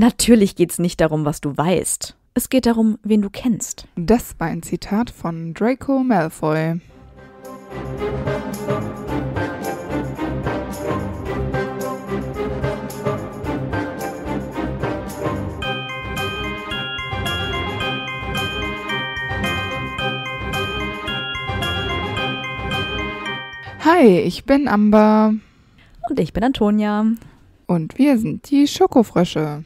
Natürlich geht es nicht darum, was du weißt. Es geht darum, wen du kennst. Das war ein Zitat von Draco Malfoy. Hi, ich bin Amber. Und ich bin Antonia. Und wir sind die Schokofrösche.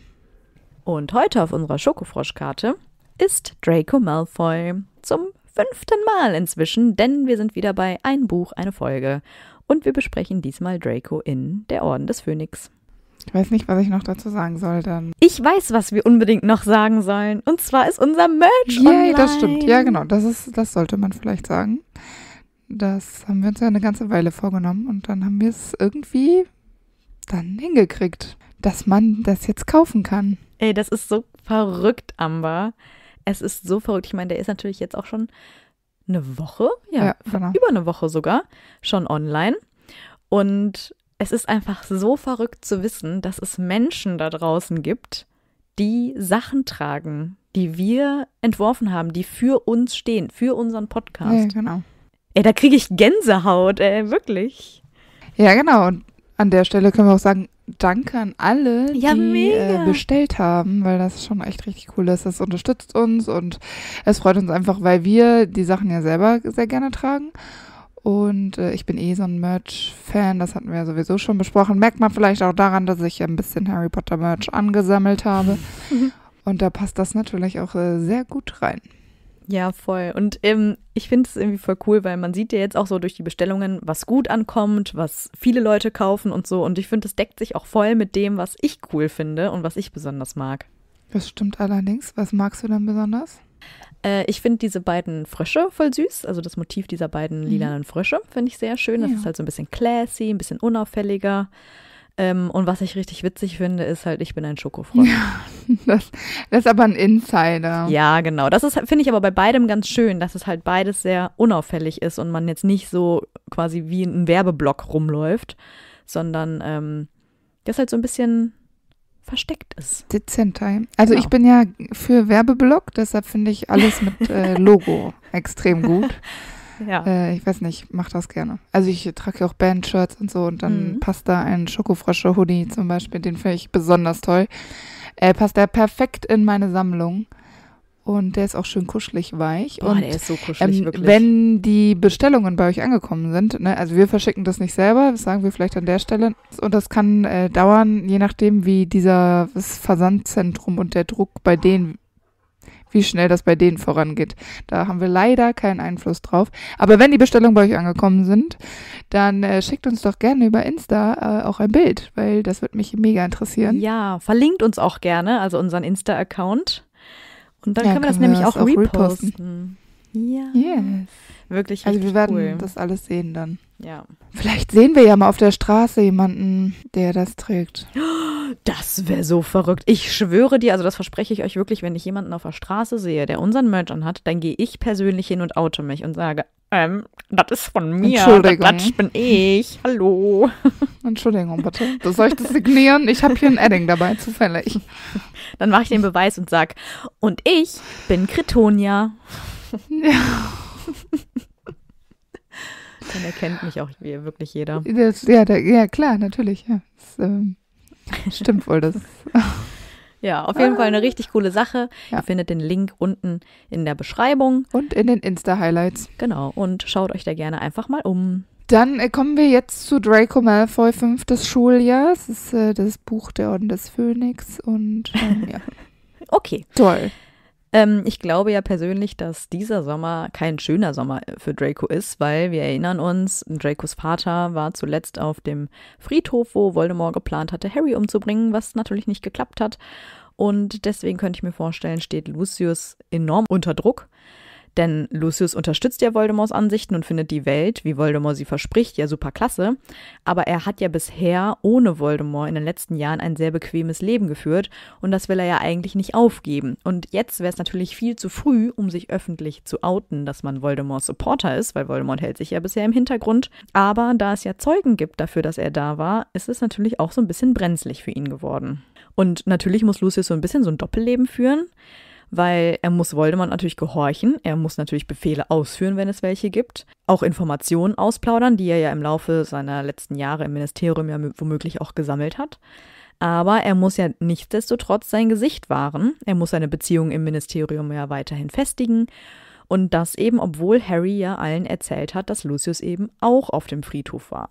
Und heute auf unserer Schokofroschkarte ist Draco Malfoy. Zum fünften Mal inzwischen, denn wir sind wieder bei Ein Buch, eine Folge. Und wir besprechen diesmal Draco in Der Orden des Phönix. Ich weiß nicht, was ich noch dazu sagen soll dann. Ich weiß, was wir unbedingt noch sagen sollen. Und zwar ist unser Merch Yay, online. das stimmt. Ja, genau. Das, ist, das sollte man vielleicht sagen. Das haben wir uns ja eine ganze Weile vorgenommen und dann haben wir es irgendwie dann hingekriegt, dass man das jetzt kaufen kann. Ey, das ist so verrückt, Amber. Es ist so verrückt. Ich meine, der ist natürlich jetzt auch schon eine Woche, ja, ja genau. über eine Woche sogar, schon online. Und es ist einfach so verrückt zu wissen, dass es Menschen da draußen gibt, die Sachen tragen, die wir entworfen haben, die für uns stehen, für unseren Podcast. Ja, genau. Ey, da kriege ich Gänsehaut, ey, wirklich. Ja, genau. Und an der Stelle können wir auch sagen, danke an alle, ja, die äh, bestellt haben, weil das schon echt richtig cool ist. Das unterstützt uns und es freut uns einfach, weil wir die Sachen ja selber sehr gerne tragen. Und äh, ich bin eh so ein Merch-Fan, das hatten wir ja sowieso schon besprochen. Merkt man vielleicht auch daran, dass ich ein bisschen Harry Potter Merch angesammelt habe. Und da passt das natürlich auch äh, sehr gut rein. Ja, voll. Und ähm, ich finde es irgendwie voll cool, weil man sieht ja jetzt auch so durch die Bestellungen, was gut ankommt, was viele Leute kaufen und so. Und ich finde, es deckt sich auch voll mit dem, was ich cool finde und was ich besonders mag. Das stimmt allerdings. Was magst du denn besonders? Äh, ich finde diese beiden Frösche voll süß. Also das Motiv dieser beiden mhm. lilanen Frösche finde ich sehr schön. Das ja. ist halt so ein bisschen classy, ein bisschen unauffälliger. Ähm, und was ich richtig witzig finde, ist halt, ich bin ein Schokofreund. Ja, das, das, ist aber ein Insider. Ja, genau. Das ist, finde ich aber bei beidem ganz schön, dass es halt beides sehr unauffällig ist und man jetzt nicht so quasi wie ein Werbeblock rumläuft, sondern ähm, das halt so ein bisschen versteckt ist. Dezenter. Also genau. ich bin ja für Werbeblock, deshalb finde ich alles mit äh, Logo extrem gut. Ja. Äh, ich weiß nicht, mache das gerne. Also ich trage ja auch Band-Shirts und so und dann mhm. passt da ein Schokofrosche-Hoodie zum Beispiel, den finde ich besonders toll. Äh, passt der perfekt in meine Sammlung. Und der ist auch schön kuschelig weich. Boah, und der ist so kuschelig, ähm, wirklich. Wenn die Bestellungen bei euch angekommen sind, ne, also wir verschicken das nicht selber, das sagen wir vielleicht an der Stelle. Und das kann äh, dauern, je nachdem, wie dieser das Versandzentrum und der Druck bei denen wie schnell das bei denen vorangeht. Da haben wir leider keinen Einfluss drauf. Aber wenn die Bestellungen bei euch angekommen sind, dann äh, schickt uns doch gerne über Insta äh, auch ein Bild, weil das wird mich mega interessieren. Ja, verlinkt uns auch gerne, also unseren Insta-Account. Und dann ja, können wir das nämlich wir auch, auch reposten. reposten. Ja. Yes. Wirklich Also wir werden cool. das alles sehen dann. Ja. Vielleicht sehen wir ja mal auf der Straße jemanden, der das trägt. Das wäre so verrückt. Ich schwöre dir, also das verspreche ich euch wirklich, wenn ich jemanden auf der Straße sehe, der unseren Merch anhat, dann gehe ich persönlich hin und oute mich und sage, ähm, das ist von mir. Entschuldigung. Das, bin ich. Hallo. Entschuldigung, bitte. Du soll ich das signieren? Ich habe hier ein Edding dabei, zufällig. Dann mache ich den Beweis und sage, und ich bin Kretonia. Ja. Dann erkennt mich auch wirklich jeder. Das, ja, da, ja, klar, natürlich. Ja. Das, ähm, stimmt wohl, das. Ja, auf jeden ah. Fall eine ah. richtig coole Sache. Ja. Ihr findet den Link unten in der Beschreibung. Und in den Insta-Highlights. Genau, und schaut euch da gerne einfach mal um. Dann äh, kommen wir jetzt zu Draco Malfoy, fünftes Schuljahr. Das ist äh, das Buch der Orden des Phönix und ähm, ja. okay. Toll. Ähm, ich glaube ja persönlich, dass dieser Sommer kein schöner Sommer für Draco ist, weil wir erinnern uns, Dracos Vater war zuletzt auf dem Friedhof, wo Voldemort geplant hatte, Harry umzubringen, was natürlich nicht geklappt hat. Und deswegen könnte ich mir vorstellen, steht Lucius enorm unter Druck denn Lucius unterstützt ja Voldemorts Ansichten und findet die Welt, wie Voldemort sie verspricht, ja super klasse. Aber er hat ja bisher ohne Voldemort in den letzten Jahren ein sehr bequemes Leben geführt und das will er ja eigentlich nicht aufgeben. Und jetzt wäre es natürlich viel zu früh, um sich öffentlich zu outen, dass man Voldemorts Supporter ist, weil Voldemort hält sich ja bisher im Hintergrund. Aber da es ja Zeugen gibt dafür, dass er da war, ist es natürlich auch so ein bisschen brenzlig für ihn geworden. Und natürlich muss Lucius so ein bisschen so ein Doppelleben führen weil er muss Voldemort natürlich gehorchen, er muss natürlich Befehle ausführen, wenn es welche gibt, auch Informationen ausplaudern, die er ja im Laufe seiner letzten Jahre im Ministerium ja womöglich auch gesammelt hat. Aber er muss ja nichtsdestotrotz sein Gesicht wahren, er muss seine Beziehung im Ministerium ja weiterhin festigen und das eben, obwohl Harry ja allen erzählt hat, dass Lucius eben auch auf dem Friedhof war.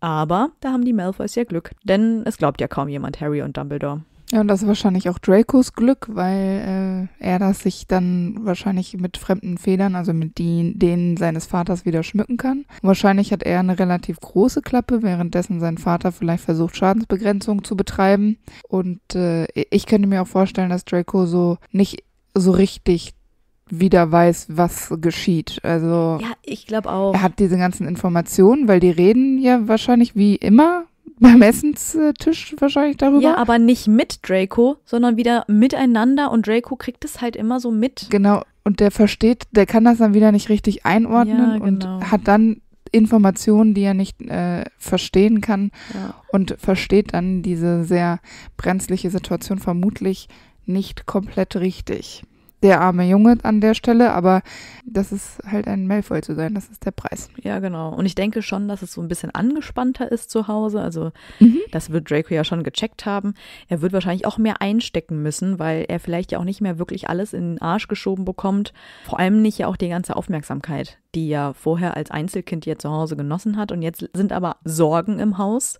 Aber da haben die Malfoys ja Glück, denn es glaubt ja kaum jemand Harry und Dumbledore. Ja, und das ist wahrscheinlich auch Dracos Glück, weil äh, er das sich dann wahrscheinlich mit fremden Federn, also mit den, denen seines Vaters wieder schmücken kann. Wahrscheinlich hat er eine relativ große Klappe, währenddessen sein Vater vielleicht versucht, Schadensbegrenzung zu betreiben. Und äh, ich könnte mir auch vorstellen, dass Draco so nicht so richtig wieder weiß, was geschieht. Also ja, ich glaube auch. Er hat diese ganzen Informationen, weil die reden ja wahrscheinlich wie immer beim Essenstisch wahrscheinlich darüber. Ja, aber nicht mit Draco, sondern wieder miteinander und Draco kriegt es halt immer so mit. Genau, und der versteht, der kann das dann wieder nicht richtig einordnen ja, genau. und hat dann Informationen, die er nicht äh, verstehen kann ja. und versteht dann diese sehr brenzliche Situation vermutlich nicht komplett richtig der arme Junge an der Stelle, aber das ist halt ein Malfoy zu sein, das ist der Preis. Ja, genau. Und ich denke schon, dass es so ein bisschen angespannter ist zu Hause. Also mhm. das wird Draco ja schon gecheckt haben. Er wird wahrscheinlich auch mehr einstecken müssen, weil er vielleicht ja auch nicht mehr wirklich alles in den Arsch geschoben bekommt. Vor allem nicht ja auch die ganze Aufmerksamkeit, die er vorher als Einzelkind ja zu Hause genossen hat. Und jetzt sind aber Sorgen im Haus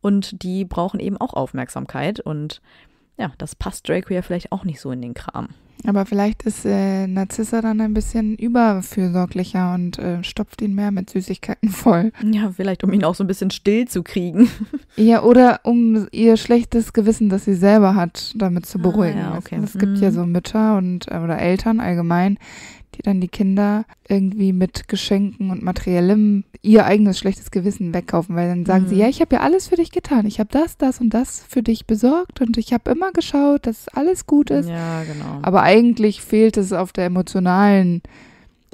und die brauchen eben auch Aufmerksamkeit und ja, das passt Draco ja vielleicht auch nicht so in den Kram. Aber vielleicht ist äh, Narzissa dann ein bisschen überfürsorglicher und äh, stopft ihn mehr mit Süßigkeiten voll. Ja, vielleicht um ihn auch so ein bisschen still zu kriegen. ja, oder um ihr schlechtes Gewissen, das sie selber hat, damit zu ah, beruhigen. Ah, ja, okay. Es gibt mhm. ja so Mütter und äh, oder Eltern allgemein, die dann die Kinder irgendwie mit Geschenken und materiellem ihr eigenes schlechtes Gewissen wegkaufen, weil dann sagen mhm. sie, ja, ich habe ja alles für dich getan, ich habe das, das und das für dich besorgt und ich habe immer geschaut, dass alles gut ist. Ja, genau. Aber eigentlich fehlt es auf der emotionalen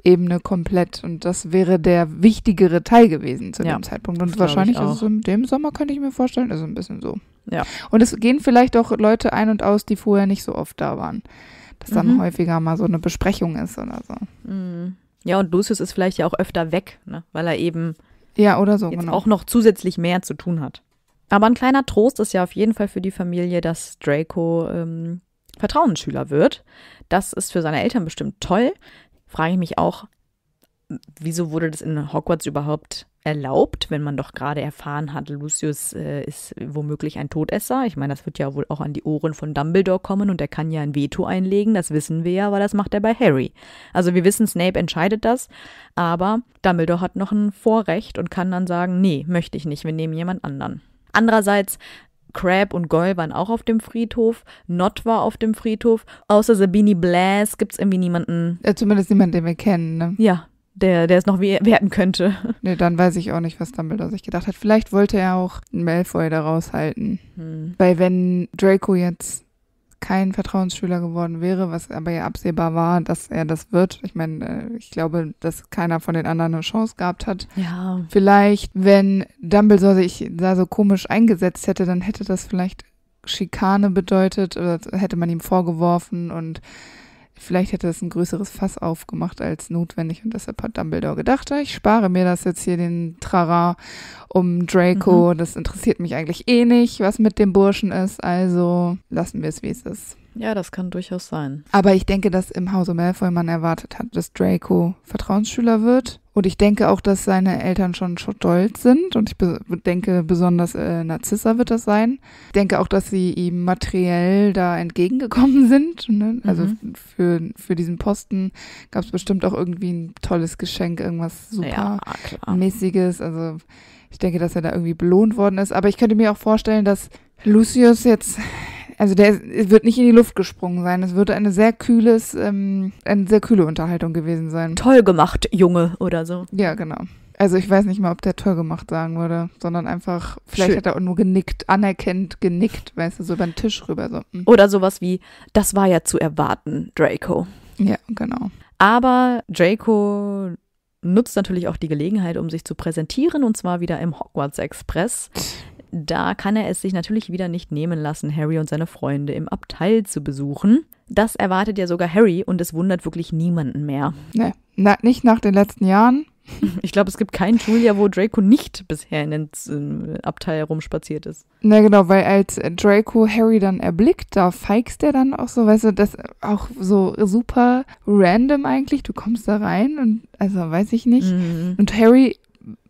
Ebene komplett und das wäre der wichtigere Teil gewesen zu ja, dem Zeitpunkt. Und wahrscheinlich ist es in dem Sommer, könnte ich mir vorstellen, ist es ein bisschen so. Ja. Und es gehen vielleicht auch Leute ein und aus, die vorher nicht so oft da waren dass dann mhm. häufiger mal so eine Besprechung ist oder so. Mhm. Ja, und Lucius ist vielleicht ja auch öfter weg, ne? weil er eben ja, oder so, jetzt genau. auch noch zusätzlich mehr zu tun hat. Aber ein kleiner Trost ist ja auf jeden Fall für die Familie, dass Draco ähm, Vertrauensschüler wird. Das ist für seine Eltern bestimmt toll. Frage ich mich auch, wieso wurde das in Hogwarts überhaupt erlaubt, wenn man doch gerade erfahren hat, Lucius äh, ist womöglich ein Todesser. Ich meine, das wird ja wohl auch an die Ohren von Dumbledore kommen und er kann ja ein Veto einlegen, das wissen wir ja, weil das macht er bei Harry. Also wir wissen, Snape entscheidet das, aber Dumbledore hat noch ein Vorrecht und kann dann sagen, nee, möchte ich nicht, wir nehmen jemand anderen. Andererseits Crab und Goyle waren auch auf dem Friedhof. Not war auf dem Friedhof. Außer Sabini Blaz gibt es irgendwie niemanden. Ja, zumindest niemanden, den wir kennen, ne? Ja, der, der es noch werden könnte. Nee, dann weiß ich auch nicht, was Dumbledore sich gedacht hat. Vielleicht wollte er auch einen Malfoy da raushalten. Hm. Weil wenn Draco jetzt kein Vertrauensschüler geworden wäre, was aber ja absehbar war, dass er das wird. Ich meine, äh, ich glaube, dass keiner von den anderen eine Chance gehabt hat. Ja. Vielleicht, wenn Dumbledore sich da so komisch eingesetzt hätte, dann hätte das vielleicht Schikane bedeutet oder hätte man ihm vorgeworfen und Vielleicht hätte es ein größeres Fass aufgemacht als notwendig und deshalb hat Dumbledore gedacht, ah, ich spare mir das jetzt hier den Trara um Draco, mhm. das interessiert mich eigentlich eh nicht, was mit dem Burschen ist, also lassen wir es, wie es ist. Ja, das kann durchaus sein. Aber ich denke, dass im Hause Malfoy man erwartet hat, dass Draco Vertrauensschüler wird. Und ich denke auch, dass seine Eltern schon stolz sind. Und ich be denke, besonders äh, Narzissa wird das sein. Ich denke auch, dass sie ihm materiell da entgegengekommen sind. Ne? Also mhm. für, für diesen Posten gab es bestimmt auch irgendwie ein tolles Geschenk, irgendwas super ja, mäßiges. Also ich denke, dass er da irgendwie belohnt worden ist. Aber ich könnte mir auch vorstellen, dass Lucius jetzt also der wird nicht in die Luft gesprungen sein. Es wird eine sehr kühles, ähm, eine sehr kühle Unterhaltung gewesen sein. Toll gemacht, Junge oder so. Ja, genau. Also ich weiß nicht mal, ob der toll gemacht sagen würde, sondern einfach, vielleicht Schön. hat er auch nur genickt, anerkennt, genickt, weißt du, so über den Tisch rüber. So. Hm. Oder sowas wie, das war ja zu erwarten, Draco. Ja, genau. Aber Draco nutzt natürlich auch die Gelegenheit, um sich zu präsentieren, und zwar wieder im Hogwarts Express. Da kann er es sich natürlich wieder nicht nehmen lassen, Harry und seine Freunde im Abteil zu besuchen. Das erwartet ja sogar Harry und es wundert wirklich niemanden mehr. Nee, na, nicht nach den letzten Jahren. Ich glaube, es gibt kein Julia, wo Draco nicht bisher in den Abteil herumspaziert ist. Na genau, weil als Draco Harry dann erblickt, da feigst er dann auch so, weißt du, das auch so super random eigentlich. Du kommst da rein und, also weiß ich nicht. Mhm. Und Harry,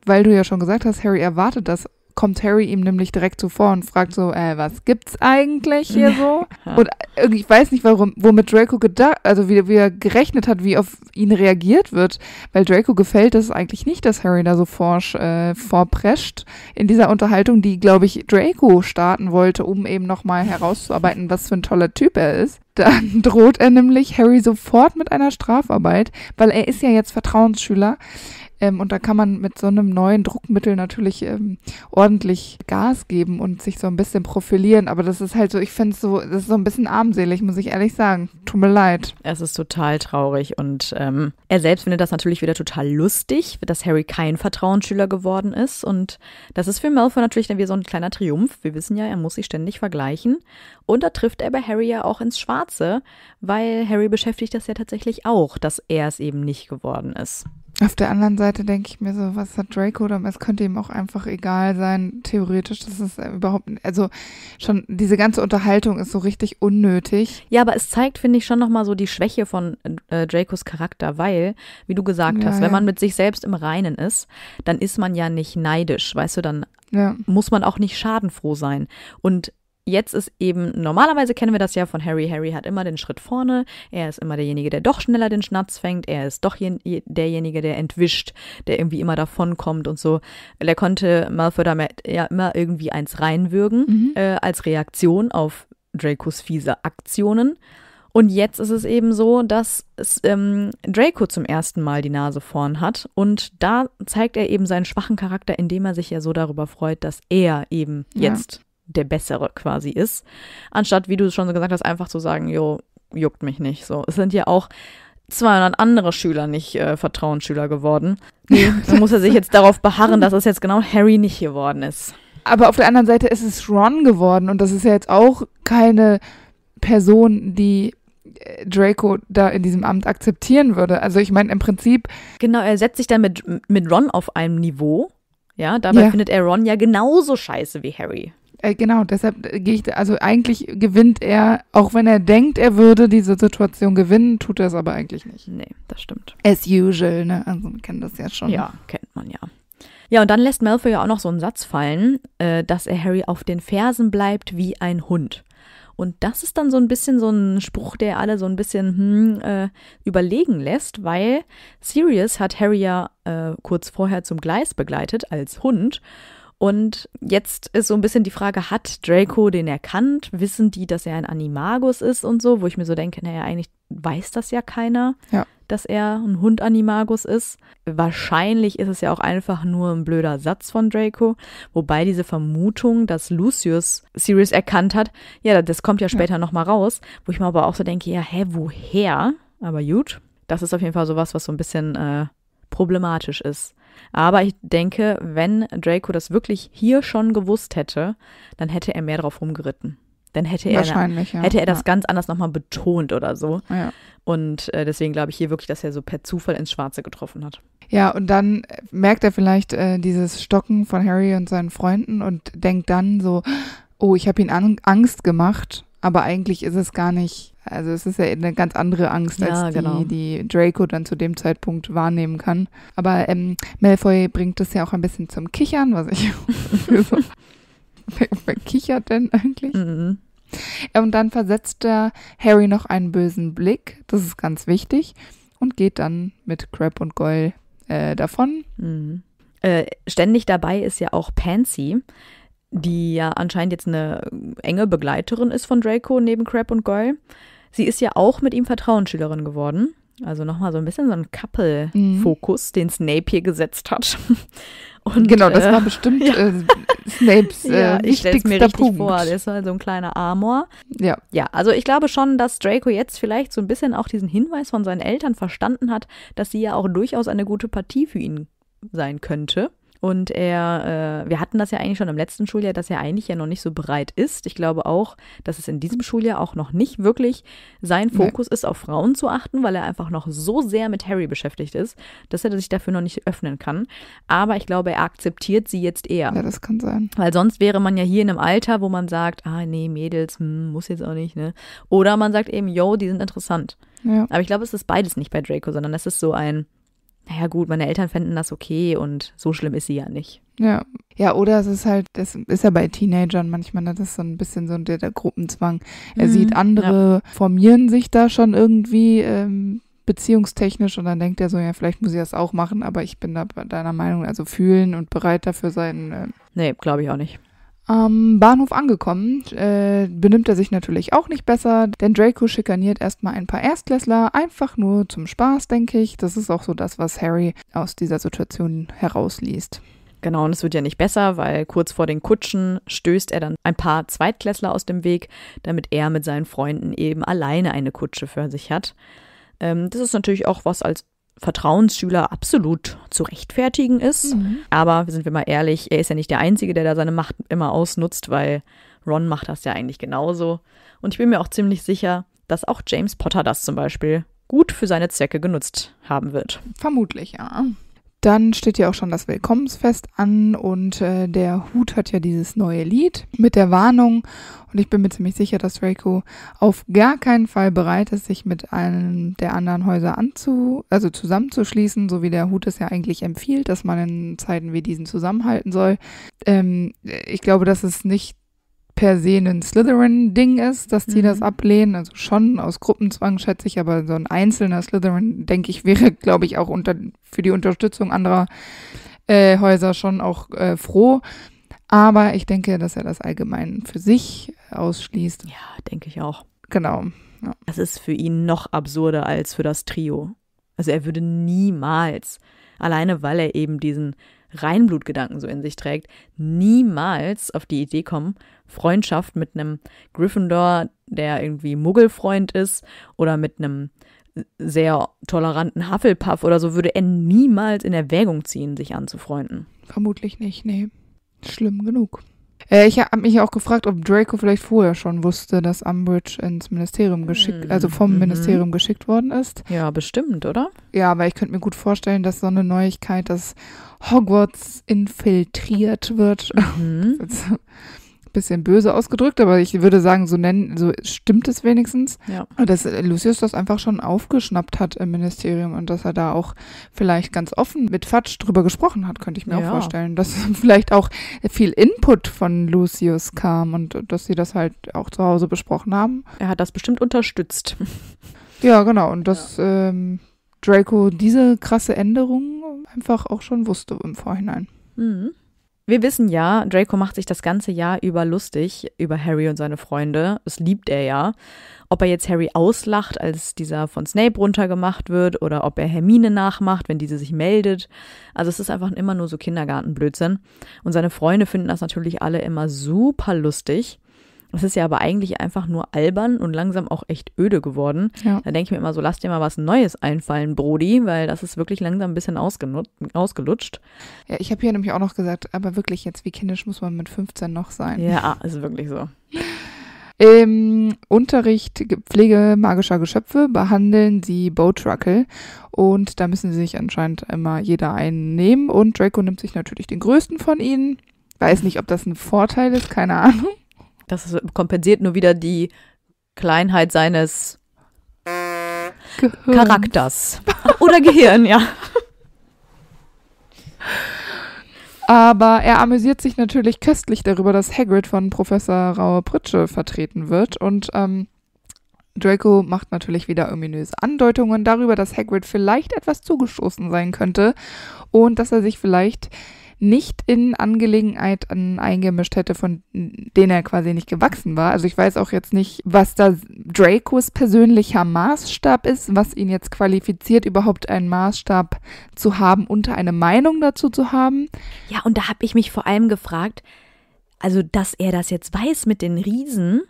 weil du ja schon gesagt hast, Harry erwartet das kommt Harry ihm nämlich direkt zuvor und fragt so, äh, was gibt's eigentlich hier so? und äh, ich weiß nicht, warum, womit Draco gedacht, also wie, wie er gerechnet hat, wie auf ihn reagiert wird, weil Draco gefällt es eigentlich nicht, dass Harry da so forsch äh, vorprescht in dieser Unterhaltung, die, glaube ich, Draco starten wollte, um eben nochmal herauszuarbeiten, was für ein toller Typ er ist. Dann droht er nämlich Harry sofort mit einer Strafarbeit, weil er ist ja jetzt Vertrauensschüler. Ähm, und da kann man mit so einem neuen Druckmittel natürlich ähm, ordentlich Gas geben und sich so ein bisschen profilieren. Aber das ist halt so, ich finde es so, das ist so ein bisschen armselig, muss ich ehrlich sagen. Tut mir leid. Es ist total traurig und ähm, er selbst findet das natürlich wieder total lustig, dass Harry kein Vertrauensschüler geworden ist. Und das ist für Malfoy natürlich dann wieder so ein kleiner Triumph. Wir wissen ja, er muss sich ständig vergleichen. Und da trifft er bei Harry ja auch ins Schwarze, weil Harry beschäftigt das ja tatsächlich auch, dass er es eben nicht geworden ist. Auf der anderen Seite denke ich mir so, was hat Draco damit? Es könnte ihm auch einfach egal sein, theoretisch. Das ist äh, überhaupt, also schon diese ganze Unterhaltung ist so richtig unnötig. Ja, aber es zeigt, finde ich, schon nochmal so die Schwäche von äh, Dracos Charakter, weil, wie du gesagt ja, hast, wenn man mit sich selbst im Reinen ist, dann ist man ja nicht neidisch, weißt du, dann ja. muss man auch nicht schadenfroh sein. Und jetzt ist eben, normalerweise kennen wir das ja von Harry, Harry hat immer den Schritt vorne, er ist immer derjenige, der doch schneller den Schnatz fängt, er ist doch derjenige, der entwischt, der irgendwie immer davonkommt und so. Er konnte Malfoy damit ja immer irgendwie eins reinwürgen, mhm. äh, als Reaktion auf Dracos fiese Aktionen. Und jetzt ist es eben so, dass es, ähm, Draco zum ersten Mal die Nase vorn hat. Und da zeigt er eben seinen schwachen Charakter, indem er sich ja so darüber freut, dass er eben ja. jetzt der Bessere quasi ist. Anstatt, wie du es schon gesagt hast, einfach zu sagen, jo, juckt mich nicht. So, es sind ja auch 200 andere Schüler nicht äh, Vertrauensschüler geworden. Dann muss er sich jetzt darauf beharren, dass es jetzt genau Harry nicht geworden ist. Aber auf der anderen Seite ist es Ron geworden und das ist ja jetzt auch keine Person, die äh, Draco da in diesem Amt akzeptieren würde. Also ich meine im Prinzip. Genau, er setzt sich dann mit, mit Ron auf einem Niveau. Ja, dabei ja. findet er Ron ja genauso scheiße wie Harry äh, genau, deshalb äh, gehe ich, also eigentlich gewinnt er, auch wenn er denkt, er würde diese Situation gewinnen, tut er es aber eigentlich nicht. Nee, das stimmt. As usual, ne? Also man kennt das ja schon. Ja, kennt man ja. Ja, und dann lässt Malfoy ja auch noch so einen Satz fallen, äh, dass er Harry auf den Fersen bleibt wie ein Hund. Und das ist dann so ein bisschen so ein Spruch, der alle so ein bisschen hm, äh, überlegen lässt, weil Sirius hat Harry ja äh, kurz vorher zum Gleis begleitet als Hund und jetzt ist so ein bisschen die Frage, hat Draco den erkannt? Wissen die, dass er ein Animagus ist und so? Wo ich mir so denke, naja, eigentlich weiß das ja keiner, ja. dass er ein Hund Animagus ist. Wahrscheinlich ist es ja auch einfach nur ein blöder Satz von Draco. Wobei diese Vermutung, dass Lucius Sirius erkannt hat, ja, das kommt ja später ja. nochmal raus. Wo ich mir aber auch so denke, ja, hä, woher? Aber gut, das ist auf jeden Fall sowas, was so ein bisschen äh, problematisch ist. Aber ich denke, wenn Draco das wirklich hier schon gewusst hätte, dann hätte er mehr drauf rumgeritten. Dann hätte er, Wahrscheinlich, ja. hätte er das ja. ganz anders nochmal betont oder so. Ja. Und äh, deswegen glaube ich hier wirklich, dass er so per Zufall ins Schwarze getroffen hat. Ja, und dann äh, merkt er vielleicht äh, dieses Stocken von Harry und seinen Freunden und denkt dann so, oh, ich habe ihn an Angst gemacht, aber eigentlich ist es gar nicht also es ist ja eine ganz andere Angst, als ja, genau. die, Draco dann zu dem Zeitpunkt wahrnehmen kann. Aber ähm, Malfoy bringt das ja auch ein bisschen zum Kichern, was ich so, wer, wer kichert denn eigentlich? Mhm. Und dann versetzt er Harry noch einen bösen Blick, das ist ganz wichtig, und geht dann mit Crab und Goyle äh, davon. Mhm. Äh, ständig dabei ist ja auch Pansy die ja anscheinend jetzt eine enge Begleiterin ist von Draco neben Crab und Goyle. Sie ist ja auch mit ihm Vertrauensschülerin geworden. Also nochmal so ein bisschen so ein Couple-Fokus, mhm. den Snape hier gesetzt hat. Und, genau, das äh, war bestimmt ja. äh, Snapes äh, ja, ich wichtigster mir richtig Punkt. Vor. Der ist halt so ein kleiner Amor. Ja. Ja, also ich glaube schon, dass Draco jetzt vielleicht so ein bisschen auch diesen Hinweis von seinen Eltern verstanden hat, dass sie ja auch durchaus eine gute Partie für ihn sein könnte. Und er, äh, wir hatten das ja eigentlich schon im letzten Schuljahr, dass er eigentlich ja noch nicht so bereit ist. Ich glaube auch, dass es in diesem Schuljahr auch noch nicht wirklich sein Fokus nee. ist, auf Frauen zu achten, weil er einfach noch so sehr mit Harry beschäftigt ist, dass er sich dafür noch nicht öffnen kann. Aber ich glaube, er akzeptiert sie jetzt eher. Ja, das kann sein. Weil sonst wäre man ja hier in einem Alter, wo man sagt, ah nee, Mädels, hm, muss jetzt auch nicht, ne? Oder man sagt eben, yo, die sind interessant. Ja. Aber ich glaube, es ist beides nicht bei Draco, sondern es ist so ein, naja gut, meine Eltern fänden das okay und so schlimm ist sie ja nicht. Ja, ja, oder es ist halt, das ist ja bei Teenagern manchmal, ne, das ist so ein bisschen so der, der Gruppenzwang. Er mhm, sieht, andere ja. formieren sich da schon irgendwie ähm, beziehungstechnisch und dann denkt er so, ja, vielleicht muss ich das auch machen, aber ich bin da bei deiner Meinung, also fühlen und bereit dafür sein. Äh, nee, glaube ich auch nicht. Am Bahnhof angekommen, äh, benimmt er sich natürlich auch nicht besser, denn Draco schikaniert erstmal ein paar Erstklässler, einfach nur zum Spaß, denke ich. Das ist auch so das, was Harry aus dieser Situation herausliest. Genau, und es wird ja nicht besser, weil kurz vor den Kutschen stößt er dann ein paar Zweitklässler aus dem Weg, damit er mit seinen Freunden eben alleine eine Kutsche für sich hat. Ähm, das ist natürlich auch was als Vertrauensschüler absolut zu rechtfertigen ist. Mhm. Aber sind wir mal ehrlich, er ist ja nicht der Einzige, der da seine Macht immer ausnutzt, weil Ron macht das ja eigentlich genauso. Und ich bin mir auch ziemlich sicher, dass auch James Potter das zum Beispiel gut für seine Zwecke genutzt haben wird. Vermutlich, ja. Dann steht ja auch schon das Willkommensfest an und äh, der Hut hat ja dieses neue Lied mit der Warnung. Und ich bin mir ziemlich sicher, dass Draco auf gar keinen Fall bereit ist, sich mit einem der anderen Häuser anzu, also zusammenzuschließen, so wie der Hut es ja eigentlich empfiehlt, dass man in Zeiten wie diesen zusammenhalten soll. Ähm, ich glaube, dass es nicht per se ein Slytherin-Ding ist, dass die mhm. das ablehnen. Also schon aus Gruppenzwang, schätze ich, aber so ein einzelner Slytherin, denke ich, wäre, glaube ich, auch unter, für die Unterstützung anderer äh, Häuser schon auch äh, froh. Aber ich denke, dass er das allgemein für sich ausschließt. Ja, denke ich auch. Genau. Ja. Das ist für ihn noch absurder als für das Trio. Also er würde niemals, alleine weil er eben diesen Reinblutgedanken so in sich trägt, niemals auf die Idee kommen, Freundschaft mit einem Gryffindor, der irgendwie Muggelfreund ist, oder mit einem sehr toleranten Hufflepuff oder so, würde er niemals in Erwägung ziehen, sich anzufreunden. Vermutlich nicht, nee. Schlimm genug. Äh, ich habe mich auch gefragt, ob Draco vielleicht vorher schon wusste, dass Umbridge ins Ministerium geschickt, hm, also vom mhm. Ministerium geschickt worden ist. Ja, bestimmt, oder? Ja, aber ich könnte mir gut vorstellen, dass so eine Neuigkeit, dass Hogwarts infiltriert wird. Mhm. bisschen böse ausgedrückt, aber ich würde sagen, so nennen, so stimmt es wenigstens, ja. dass Lucius das einfach schon aufgeschnappt hat im Ministerium und dass er da auch vielleicht ganz offen mit Fatsch drüber gesprochen hat, könnte ich mir ja. auch vorstellen, dass vielleicht auch viel Input von Lucius kam und dass sie das halt auch zu Hause besprochen haben. Er hat das bestimmt unterstützt. Ja, genau. Und dass ja. ähm, Draco diese krasse Änderung einfach auch schon wusste im Vorhinein. Mhm. Wir wissen ja, Draco macht sich das ganze Jahr über lustig über Harry und seine Freunde. Das liebt er ja. Ob er jetzt Harry auslacht, als dieser von Snape runtergemacht wird, oder ob er Hermine nachmacht, wenn diese sich meldet. Also es ist einfach immer nur so Kindergartenblödsinn. Und seine Freunde finden das natürlich alle immer super lustig. Das ist ja aber eigentlich einfach nur albern und langsam auch echt öde geworden. Ja. Da denke ich mir immer so, lass dir mal was Neues einfallen, Brody, weil das ist wirklich langsam ein bisschen ausgelutscht. Ja, ich habe hier nämlich auch noch gesagt, aber wirklich jetzt, wie kindisch muss man mit 15 noch sein? Ja, ist wirklich so. Im Unterricht Pflege magischer Geschöpfe behandeln sie Bowtruckle und da müssen sie sich anscheinend immer jeder einen nehmen und Draco nimmt sich natürlich den größten von ihnen. Weiß nicht, ob das ein Vorteil ist, keine Ahnung. Das kompensiert nur wieder die Kleinheit seines Gehirn. Charakters. Oder Gehirn, ja. Aber er amüsiert sich natürlich köstlich darüber, dass Hagrid von Professor Rauer Pritsche vertreten wird und ähm, Draco macht natürlich wieder ominöse Andeutungen darüber, dass Hagrid vielleicht etwas zugestoßen sein könnte und dass er sich vielleicht nicht in Angelegenheiten eingemischt hätte, von denen er quasi nicht gewachsen war. Also ich weiß auch jetzt nicht, was da Dracos persönlicher Maßstab ist, was ihn jetzt qualifiziert, überhaupt einen Maßstab zu haben unter eine Meinung dazu zu haben. Ja, und da habe ich mich vor allem gefragt, also dass er das jetzt weiß mit den Riesen,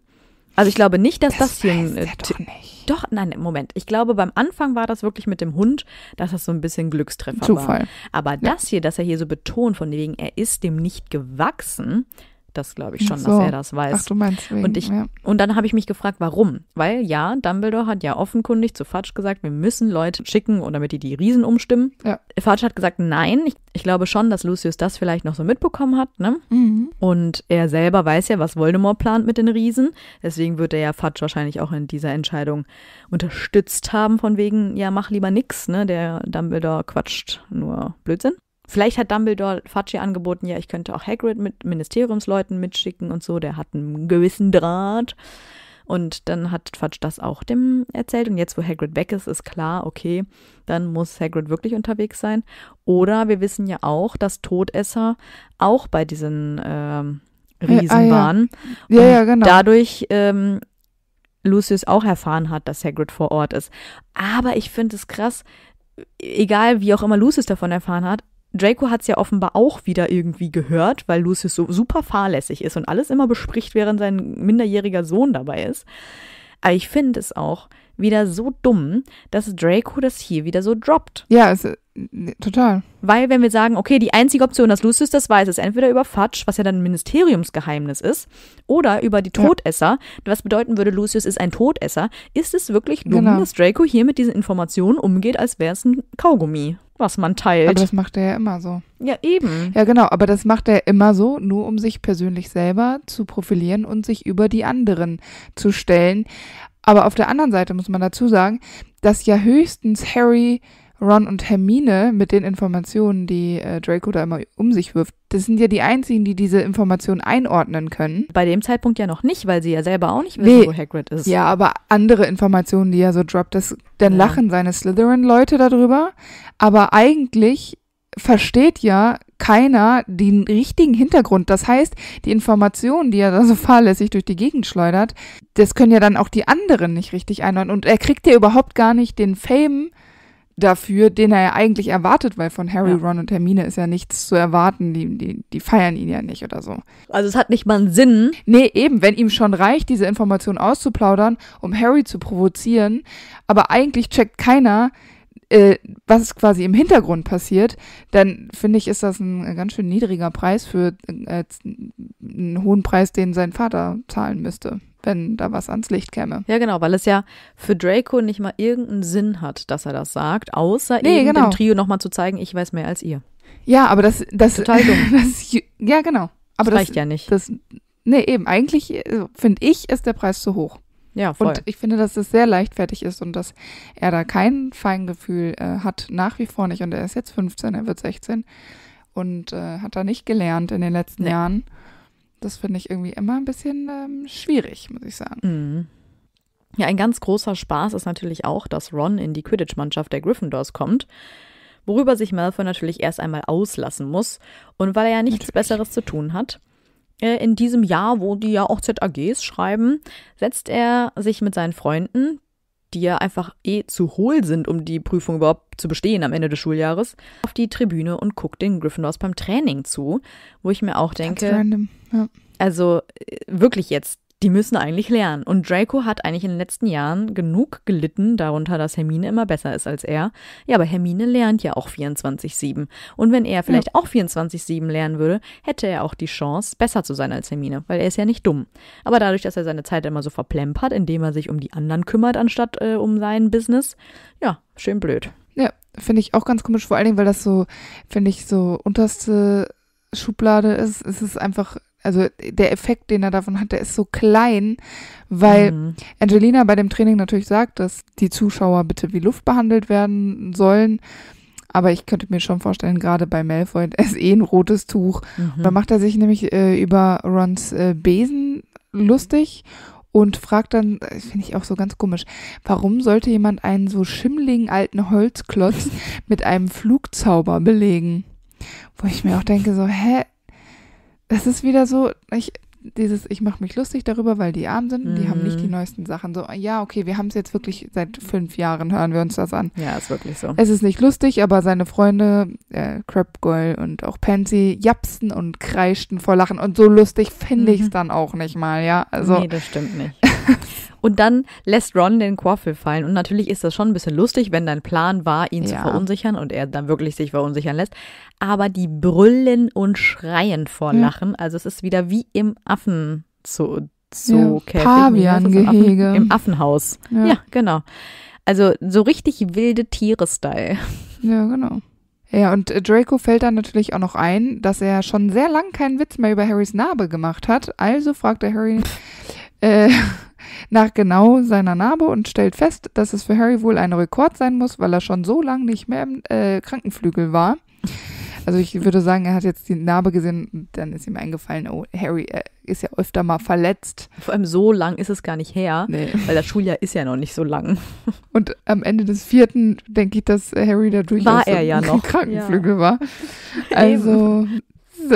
also ich glaube nicht, dass das, das hier ein. Äh, doch, nicht. doch, nein, Moment. Ich glaube, beim Anfang war das wirklich mit dem Hund, dass das so ein bisschen Glückstreffer Zufall. war. Aber ja. das hier, dass er hier so betont, von wegen, er ist dem nicht gewachsen, das glaube ich schon, so. dass er das weiß. Ach, du meinst wegen, und ich ja. und dann habe ich mich gefragt, warum? Weil ja, Dumbledore hat ja offenkundig zu Fatsch gesagt, wir müssen Leute schicken und damit die die Riesen umstimmen. Ja. Fatsch hat gesagt, nein, ich, ich, glaube schon, dass Lucius das vielleicht noch so mitbekommen hat, ne? Mhm. Und er selber weiß ja, was Voldemort plant mit den Riesen, deswegen wird er ja Fatsch wahrscheinlich auch in dieser Entscheidung unterstützt haben von wegen ja, mach lieber nix, ne? Der Dumbledore quatscht nur Blödsinn. Vielleicht hat Dumbledore Fudgy angeboten, ja, ich könnte auch Hagrid mit Ministeriumsleuten mitschicken und so, der hat einen gewissen Draht. Und dann hat Fudge das auch dem erzählt. Und jetzt, wo Hagrid weg ist, ist klar, okay, dann muss Hagrid wirklich unterwegs sein. Oder wir wissen ja auch, dass Todesser auch bei diesen ähm, äh, ah, Riesen waren. Ah, ja. ja, ja, genau. Dadurch ähm, Lucius auch erfahren hat, dass Hagrid vor Ort ist. Aber ich finde es krass, egal wie auch immer Lucius davon erfahren hat, Draco hat es ja offenbar auch wieder irgendwie gehört, weil Lucius so super fahrlässig ist und alles immer bespricht, während sein minderjähriger Sohn dabei ist. Aber ich finde es auch wieder so dumm, dass Draco das hier wieder so droppt. Ja, es, äh, ne, total. Weil wenn wir sagen, okay, die einzige Option, dass Lucius das weiß, ist entweder über Fudge, was ja dann ein Ministeriumsgeheimnis ist, oder über die Todesser, ja. was bedeuten würde, Lucius ist ein Todesser, ist es wirklich dumm, genau. dass Draco hier mit diesen Informationen umgeht, als wäre es ein Kaugummi was man teilt. Aber das macht er ja immer so. Ja, eben. Ja, genau, aber das macht er immer so, nur um sich persönlich selber zu profilieren und sich über die anderen zu stellen. Aber auf der anderen Seite muss man dazu sagen, dass ja höchstens Harry Ron und Hermine mit den Informationen, die äh, Draco da immer um sich wirft, das sind ja die einzigen, die diese Informationen einordnen können. Bei dem Zeitpunkt ja noch nicht, weil sie ja selber auch nicht wissen, nee. wo Hagrid ist. Ja, aber andere Informationen, die er so droppt, das, dann ja. lachen seine Slytherin-Leute darüber. Aber eigentlich versteht ja keiner den richtigen Hintergrund. Das heißt, die Informationen, die er da so fahrlässig durch die Gegend schleudert, das können ja dann auch die anderen nicht richtig einordnen. Und er kriegt ja überhaupt gar nicht den Fame dafür, den er ja eigentlich erwartet, weil von Harry, ja. Ron und Hermine ist ja nichts zu erwarten, die, die, die feiern ihn ja nicht oder so. Also es hat nicht mal einen Sinn. Nee, eben, wenn ihm schon reicht, diese Information auszuplaudern, um Harry zu provozieren, aber eigentlich checkt keiner, äh, was quasi im Hintergrund passiert, dann finde ich, ist das ein äh, ganz schön niedriger Preis für äh, einen hohen Preis, den sein Vater zahlen müsste, wenn da was ans Licht käme. Ja, genau, weil es ja für Draco nicht mal irgendeinen Sinn hat, dass er das sagt, außer nee, eben genau. dem Trio nochmal zu zeigen, ich weiß mehr als ihr. Ja, aber das, das, Total dumm. das ja genau. Aber das, das ja nicht. Das, nee, eben, eigentlich äh, finde ich, ist der Preis zu hoch. Ja, voll. Und ich finde, dass es sehr leichtfertig ist und dass er da kein Feingefühl äh, hat, nach wie vor nicht. Und er ist jetzt 15, er wird 16 und äh, hat da nicht gelernt in den letzten nee. Jahren. Das finde ich irgendwie immer ein bisschen ähm, schwierig, muss ich sagen. Mhm. Ja, ein ganz großer Spaß ist natürlich auch, dass Ron in die Quidditch-Mannschaft der Gryffindors kommt, worüber sich Malfoy natürlich erst einmal auslassen muss und weil er ja nichts natürlich. Besseres zu tun hat. Äh, in diesem Jahr, wo die ja auch ZAGs schreiben, setzt er sich mit seinen Freunden, die ja einfach eh zu hohl sind, um die Prüfung überhaupt zu bestehen am Ende des Schuljahres, auf die Tribüne und guckt den Gryffindors beim Training zu, wo ich mir auch denke, ja. also äh, wirklich jetzt, die müssen eigentlich lernen. Und Draco hat eigentlich in den letzten Jahren genug gelitten, darunter, dass Hermine immer besser ist als er. Ja, aber Hermine lernt ja auch 24-7. Und wenn er vielleicht ja. auch 24-7 lernen würde, hätte er auch die Chance, besser zu sein als Hermine, weil er ist ja nicht dumm. Aber dadurch, dass er seine Zeit immer so verplempert, indem er sich um die anderen kümmert, anstatt äh, um sein Business, ja, schön blöd. Ja, finde ich auch ganz komisch, vor allen Dingen, weil das so, finde ich, so unterste Schublade ist. Es ist einfach also der Effekt, den er davon hat, der ist so klein, weil mhm. Angelina bei dem Training natürlich sagt, dass die Zuschauer bitte wie Luft behandelt werden sollen. Aber ich könnte mir schon vorstellen, gerade bei Malfoy, er ist eh ein rotes Tuch. Mhm. Da macht er sich nämlich äh, über Rons äh, Besen lustig und fragt dann, äh, das finde ich auch so ganz komisch, warum sollte jemand einen so schimmligen alten Holzklotz mit einem Flugzauber belegen? Wo ich mir auch denke, so, hä, das ist wieder so, ich, dieses, ich mache mich lustig darüber, weil die arm sind und mhm. die haben nicht die mhm. neuesten Sachen. So, ja, okay, wir haben es jetzt wirklich seit fünf Jahren, hören wir uns das an. Ja, ist wirklich so. Es ist nicht lustig, aber seine Freunde, äh, Crab Girl und auch Pansy, japsen und kreischten vor Lachen und so lustig finde mhm. ich es dann auch nicht mal, ja. Also, nee, das stimmt nicht. Und dann lässt Ron den Quaffel fallen. Und natürlich ist das schon ein bisschen lustig, wenn dein Plan war, ihn ja. zu verunsichern und er dann wirklich sich verunsichern lässt. Aber die brüllen und schreien vor hm. Lachen. Also es ist wieder wie im Affen zu, zu ja, Pavian-Gehege. Im, Affen, Im, Affenhaus. Ja. ja, genau. Also so richtig wilde Tiere-Style. Ja, genau. Ja, und äh, Draco fällt dann natürlich auch noch ein, dass er schon sehr lang keinen Witz mehr über Harrys Narbe gemacht hat. Also fragt er Harry, äh, nach genau seiner Narbe und stellt fest, dass es für Harry wohl ein Rekord sein muss, weil er schon so lange nicht mehr im äh, Krankenflügel war. Also ich würde sagen, er hat jetzt die Narbe gesehen, dann ist ihm eingefallen, oh, Harry äh, ist ja öfter mal verletzt. Vor allem so lang ist es gar nicht her, nee. weil das Schuljahr ist ja noch nicht so lang. Und am Ende des vierten denke ich, dass Harry da durchaus im ja Krankenflügel ja. war. Also, so.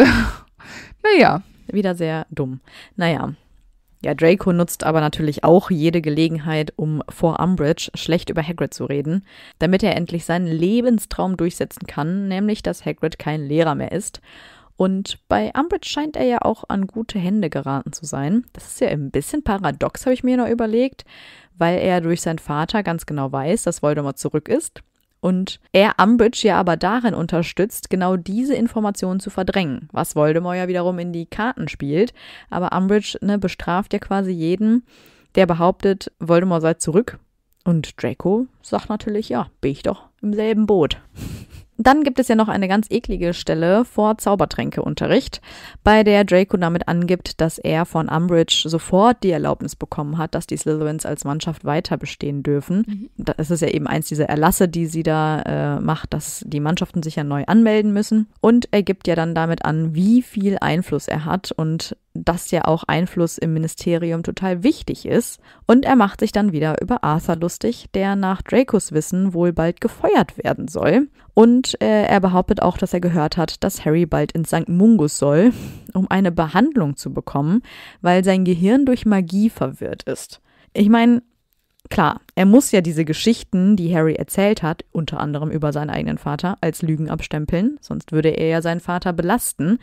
naja. Wieder sehr dumm. Naja. Ja, Draco nutzt aber natürlich auch jede Gelegenheit, um vor Umbridge schlecht über Hagrid zu reden, damit er endlich seinen Lebenstraum durchsetzen kann, nämlich dass Hagrid kein Lehrer mehr ist. Und bei Umbridge scheint er ja auch an gute Hände geraten zu sein. Das ist ja ein bisschen paradox, habe ich mir noch überlegt, weil er durch seinen Vater ganz genau weiß, dass Voldemort zurück ist und er Umbridge ja aber darin unterstützt, genau diese Informationen zu verdrängen, was Voldemort ja wiederum in die Karten spielt. Aber Umbridge ne, bestraft ja quasi jeden, der behauptet, Voldemort sei zurück. Und Draco sagt natürlich, ja, bin ich doch im selben Boot. Dann gibt es ja noch eine ganz eklige Stelle vor Zaubertränkeunterricht, bei der Draco damit angibt, dass er von Umbridge sofort die Erlaubnis bekommen hat, dass die Slytherins als Mannschaft weiter bestehen dürfen. Mhm. Das ist ja eben eins dieser Erlasse, die sie da äh, macht, dass die Mannschaften sich ja neu anmelden müssen. Und er gibt ja dann damit an, wie viel Einfluss er hat und dass ja auch Einfluss im Ministerium total wichtig ist. Und er macht sich dann wieder über Arthur lustig, der nach Dracos Wissen wohl bald gefeuert werden soll. Und äh, er behauptet auch, dass er gehört hat, dass Harry bald ins St. Mungus soll, um eine Behandlung zu bekommen, weil sein Gehirn durch Magie verwirrt ist. Ich meine, klar, er muss ja diese Geschichten, die Harry erzählt hat, unter anderem über seinen eigenen Vater, als Lügen abstempeln, sonst würde er ja seinen Vater belasten.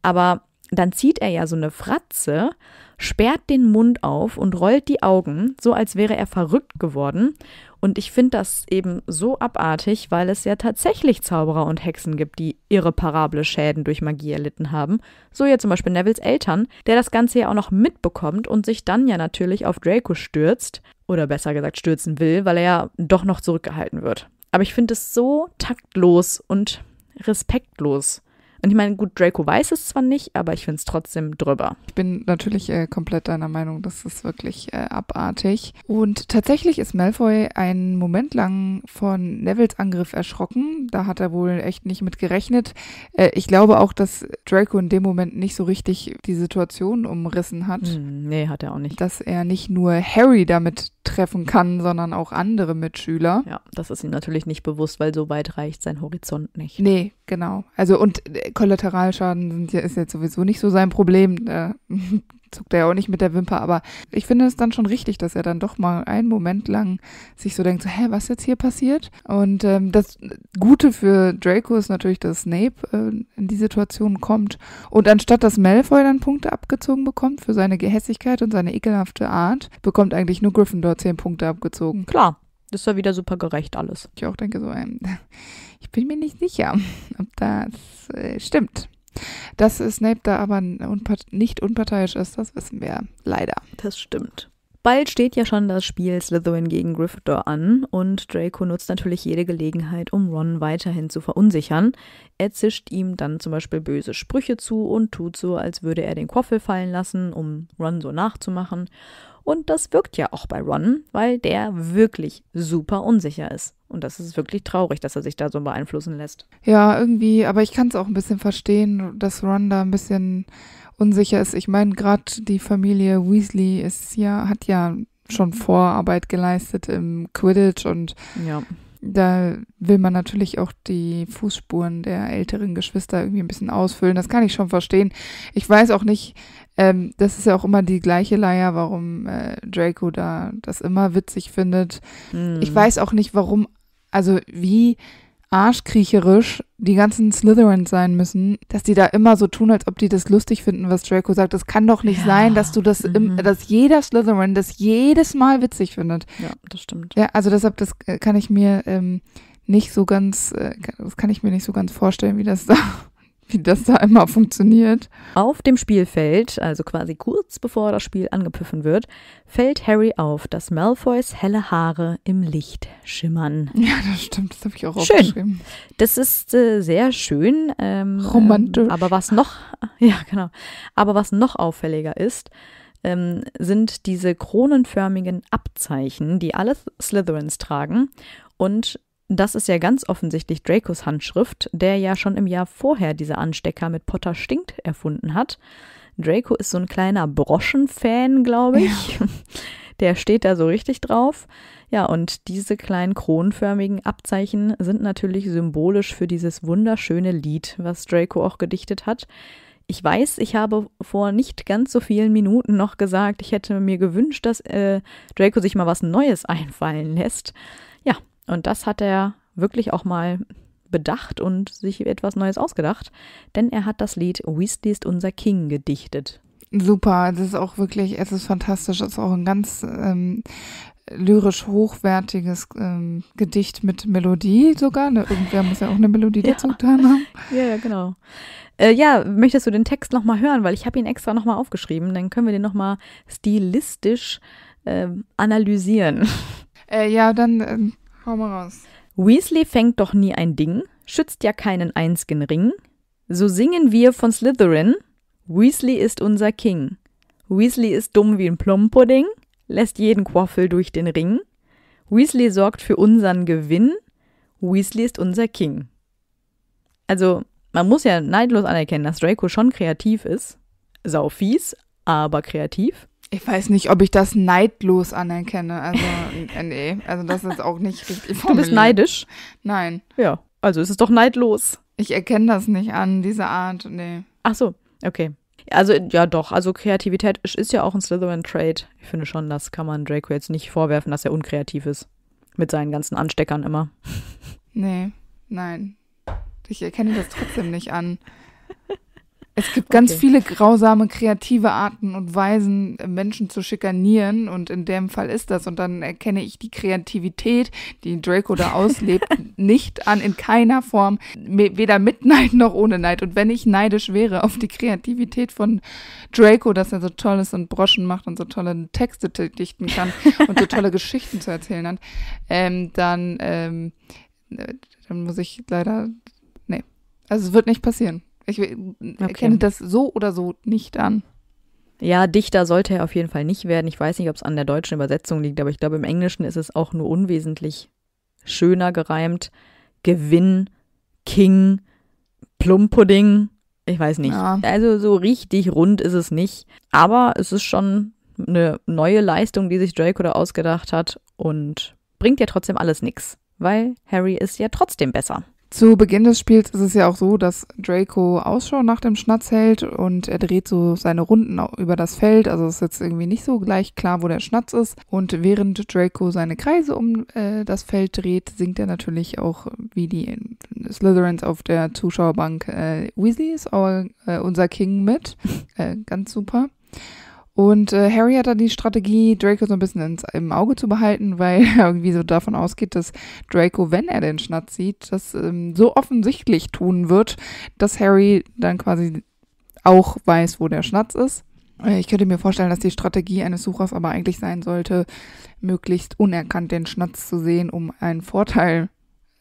Aber dann zieht er ja so eine Fratze, sperrt den Mund auf und rollt die Augen, so als wäre er verrückt geworden und ich finde das eben so abartig, weil es ja tatsächlich Zauberer und Hexen gibt, die irreparable Schäden durch Magie erlitten haben. So ja zum Beispiel Nevils Eltern, der das Ganze ja auch noch mitbekommt und sich dann ja natürlich auf Draco stürzt. Oder besser gesagt stürzen will, weil er ja doch noch zurückgehalten wird. Aber ich finde es so taktlos und respektlos und ich meine, gut, Draco weiß es zwar nicht, aber ich finde es trotzdem drüber. Ich bin natürlich äh, komplett deiner Meinung, das ist wirklich äh, abartig. Und tatsächlich ist Malfoy einen Moment lang von Nevils Angriff erschrocken. Da hat er wohl echt nicht mit gerechnet. Äh, ich glaube auch, dass Draco in dem Moment nicht so richtig die Situation umrissen hat. Hm, nee, hat er auch nicht. Dass er nicht nur Harry damit treffen kann, sondern auch andere Mitschüler. Ja, das ist ihm natürlich nicht bewusst, weil so weit reicht sein Horizont nicht. Nee, genau. Also und äh, Kollateralschaden sind, ist jetzt sowieso nicht so sein Problem. Da zuckt er ja auch nicht mit der Wimper, aber ich finde es dann schon richtig, dass er dann doch mal einen Moment lang sich so denkt, so, hä, was jetzt hier passiert? Und ähm, das Gute für Draco ist natürlich, dass Snape äh, in die Situation kommt und anstatt dass Malfoy dann Punkte abgezogen bekommt für seine Gehässigkeit und seine ekelhafte Art, bekommt eigentlich nur Gryffindor zehn Punkte abgezogen. Klar. Das war wieder super gerecht alles. Ich auch denke so, ähm, ich bin mir nicht sicher, ob das äh, stimmt. Dass Snape da aber nicht unparteiisch ist, das wissen wir leider. Das stimmt. Bald steht ja schon das Spiel Slytherin gegen Gryffindor an und Draco nutzt natürlich jede Gelegenheit, um Ron weiterhin zu verunsichern. Er zischt ihm dann zum Beispiel böse Sprüche zu und tut so, als würde er den Quaffel fallen lassen, um Ron so nachzumachen. Und das wirkt ja auch bei Ron, weil der wirklich super unsicher ist. Und das ist wirklich traurig, dass er sich da so beeinflussen lässt. Ja, irgendwie, aber ich kann es auch ein bisschen verstehen, dass Ron da ein bisschen unsicher ist. Ich meine, gerade die Familie Weasley ist ja, hat ja schon Vorarbeit geleistet im Quidditch und ja. da will man natürlich auch die Fußspuren der älteren Geschwister irgendwie ein bisschen ausfüllen. Das kann ich schon verstehen. Ich weiß auch nicht, ähm, das ist ja auch immer die gleiche Leier, warum äh, Draco da das immer witzig findet. Mhm. Ich weiß auch nicht, warum, also wie arschkriecherisch die ganzen Slytherins sein müssen, dass die da immer so tun, als ob die das lustig finden, was Draco sagt. Das kann doch nicht ja. sein, dass du das, im, mhm. dass jeder Slytherin das jedes Mal witzig findet. Ja, das stimmt. Ja, also deshalb, das äh, kann ich mir ähm, nicht so ganz, äh, das kann ich mir nicht so ganz vorstellen, wie das da wie das da immer funktioniert. Auf dem Spielfeld, also quasi kurz bevor das Spiel angepfiffen wird, fällt Harry auf, dass Malfoys helle Haare im Licht schimmern. Ja, das stimmt, das habe ich auch schön. aufgeschrieben. Das ist äh, sehr schön. Ähm, ähm Romantisch. Ähm, aber was noch, ja genau, aber was noch auffälliger ist, ähm, sind diese kronenförmigen Abzeichen, die alle Slytherins tragen und das ist ja ganz offensichtlich Dracos Handschrift, der ja schon im Jahr vorher diese Anstecker mit Potter stinkt erfunden hat. Draco ist so ein kleiner Broschenfan, glaube ich. Ja. Der steht da so richtig drauf. Ja, und diese kleinen kronenförmigen Abzeichen sind natürlich symbolisch für dieses wunderschöne Lied, was Draco auch gedichtet hat. Ich weiß, ich habe vor nicht ganz so vielen Minuten noch gesagt, ich hätte mir gewünscht, dass äh, Draco sich mal was Neues einfallen lässt. Ja, und das hat er wirklich auch mal bedacht und sich etwas Neues ausgedacht, denn er hat das Lied Weasley ist unser King gedichtet. Super, es ist auch wirklich, es ist fantastisch, es ist auch ein ganz ähm, lyrisch hochwertiges ähm, Gedicht mit Melodie sogar. Ne, irgendwer muss ja auch eine Melodie dazu ja. getan haben. Ja, ja, genau. Äh, ja, möchtest du den Text nochmal hören, weil ich habe ihn extra nochmal aufgeschrieben, dann können wir den nochmal stilistisch äh, analysieren. Äh, ja, dann ähm, Hau mal raus. Weasley fängt doch nie ein Ding, schützt ja keinen einzigen Ring. So singen wir von Slytherin. Weasley ist unser King. Weasley ist dumm wie ein Plumpudding, lässt jeden Quaffel durch den Ring. Weasley sorgt für unseren Gewinn. Weasley ist unser King. Also, man muss ja neidlos anerkennen, dass Draco schon kreativ ist. Sau fies, aber kreativ. Ich weiß nicht, ob ich das neidlos anerkenne. Also, nee, also das ist auch nicht richtig formuliert. Du bist neidisch? Nein. Ja, also ist es doch neidlos. Ich erkenne das nicht an, diese Art, nee. Ach so, okay. Also, ja, doch. Also, Kreativität ist, ist ja auch ein Slytherin-Trade. Ich finde schon, das kann man Draco jetzt nicht vorwerfen, dass er unkreativ ist. Mit seinen ganzen Ansteckern immer. Nee, nein. Ich erkenne das trotzdem nicht an. Es gibt ganz okay. viele grausame, kreative Arten und Weisen, äh, Menschen zu schikanieren und in dem Fall ist das. Und dann erkenne ich die Kreativität, die Draco da auslebt, nicht an, in keiner Form, weder mit Neid noch ohne Neid. Und wenn ich neidisch wäre auf die Kreativität von Draco, dass er so toll ist und Broschen macht und so tolle Texte dichten kann und so tolle Geschichten zu erzählen hat, ähm, dann, ähm, äh, dann muss ich leider, nee, also es wird nicht passieren. Ich äh, erkenne okay. das so oder so nicht an. Ja, Dichter sollte er auf jeden Fall nicht werden. Ich weiß nicht, ob es an der deutschen Übersetzung liegt, aber ich glaube, im Englischen ist es auch nur unwesentlich schöner gereimt. Gewinn, King, Plumpudding. Ich weiß nicht. Ja. Also so richtig rund ist es nicht. Aber es ist schon eine neue Leistung, die sich Draco da ausgedacht hat und bringt ja trotzdem alles nichts, weil Harry ist ja trotzdem besser. Zu Beginn des Spiels ist es ja auch so, dass Draco Ausschau nach dem Schnatz hält und er dreht so seine Runden über das Feld. Also ist jetzt irgendwie nicht so gleich klar, wo der Schnatz ist. Und während Draco seine Kreise um äh, das Feld dreht, singt er natürlich auch wie die Slytherins auf der Zuschauerbank äh, Weasley ist our, äh, unser King mit. Äh, ganz super. Und äh, Harry hat dann die Strategie, Draco so ein bisschen ins, im Auge zu behalten, weil er irgendwie so davon ausgeht, dass Draco, wenn er den Schnatz sieht, das ähm, so offensichtlich tun wird, dass Harry dann quasi auch weiß, wo der Schnatz ist. Äh, ich könnte mir vorstellen, dass die Strategie eines Suchers aber eigentlich sein sollte, möglichst unerkannt den Schnatz zu sehen, um einen Vorteil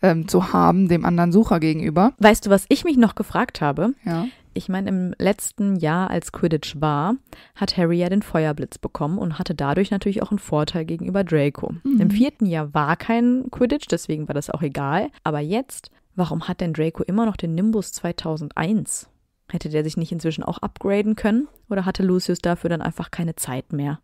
ähm, zu haben dem anderen Sucher gegenüber. Weißt du, was ich mich noch gefragt habe? Ja. Ich meine, im letzten Jahr, als Quidditch war, hat Harry ja den Feuerblitz bekommen und hatte dadurch natürlich auch einen Vorteil gegenüber Draco. Mhm. Im vierten Jahr war kein Quidditch, deswegen war das auch egal. Aber jetzt, warum hat denn Draco immer noch den Nimbus 2001? Hätte der sich nicht inzwischen auch upgraden können? Oder hatte Lucius dafür dann einfach keine Zeit mehr?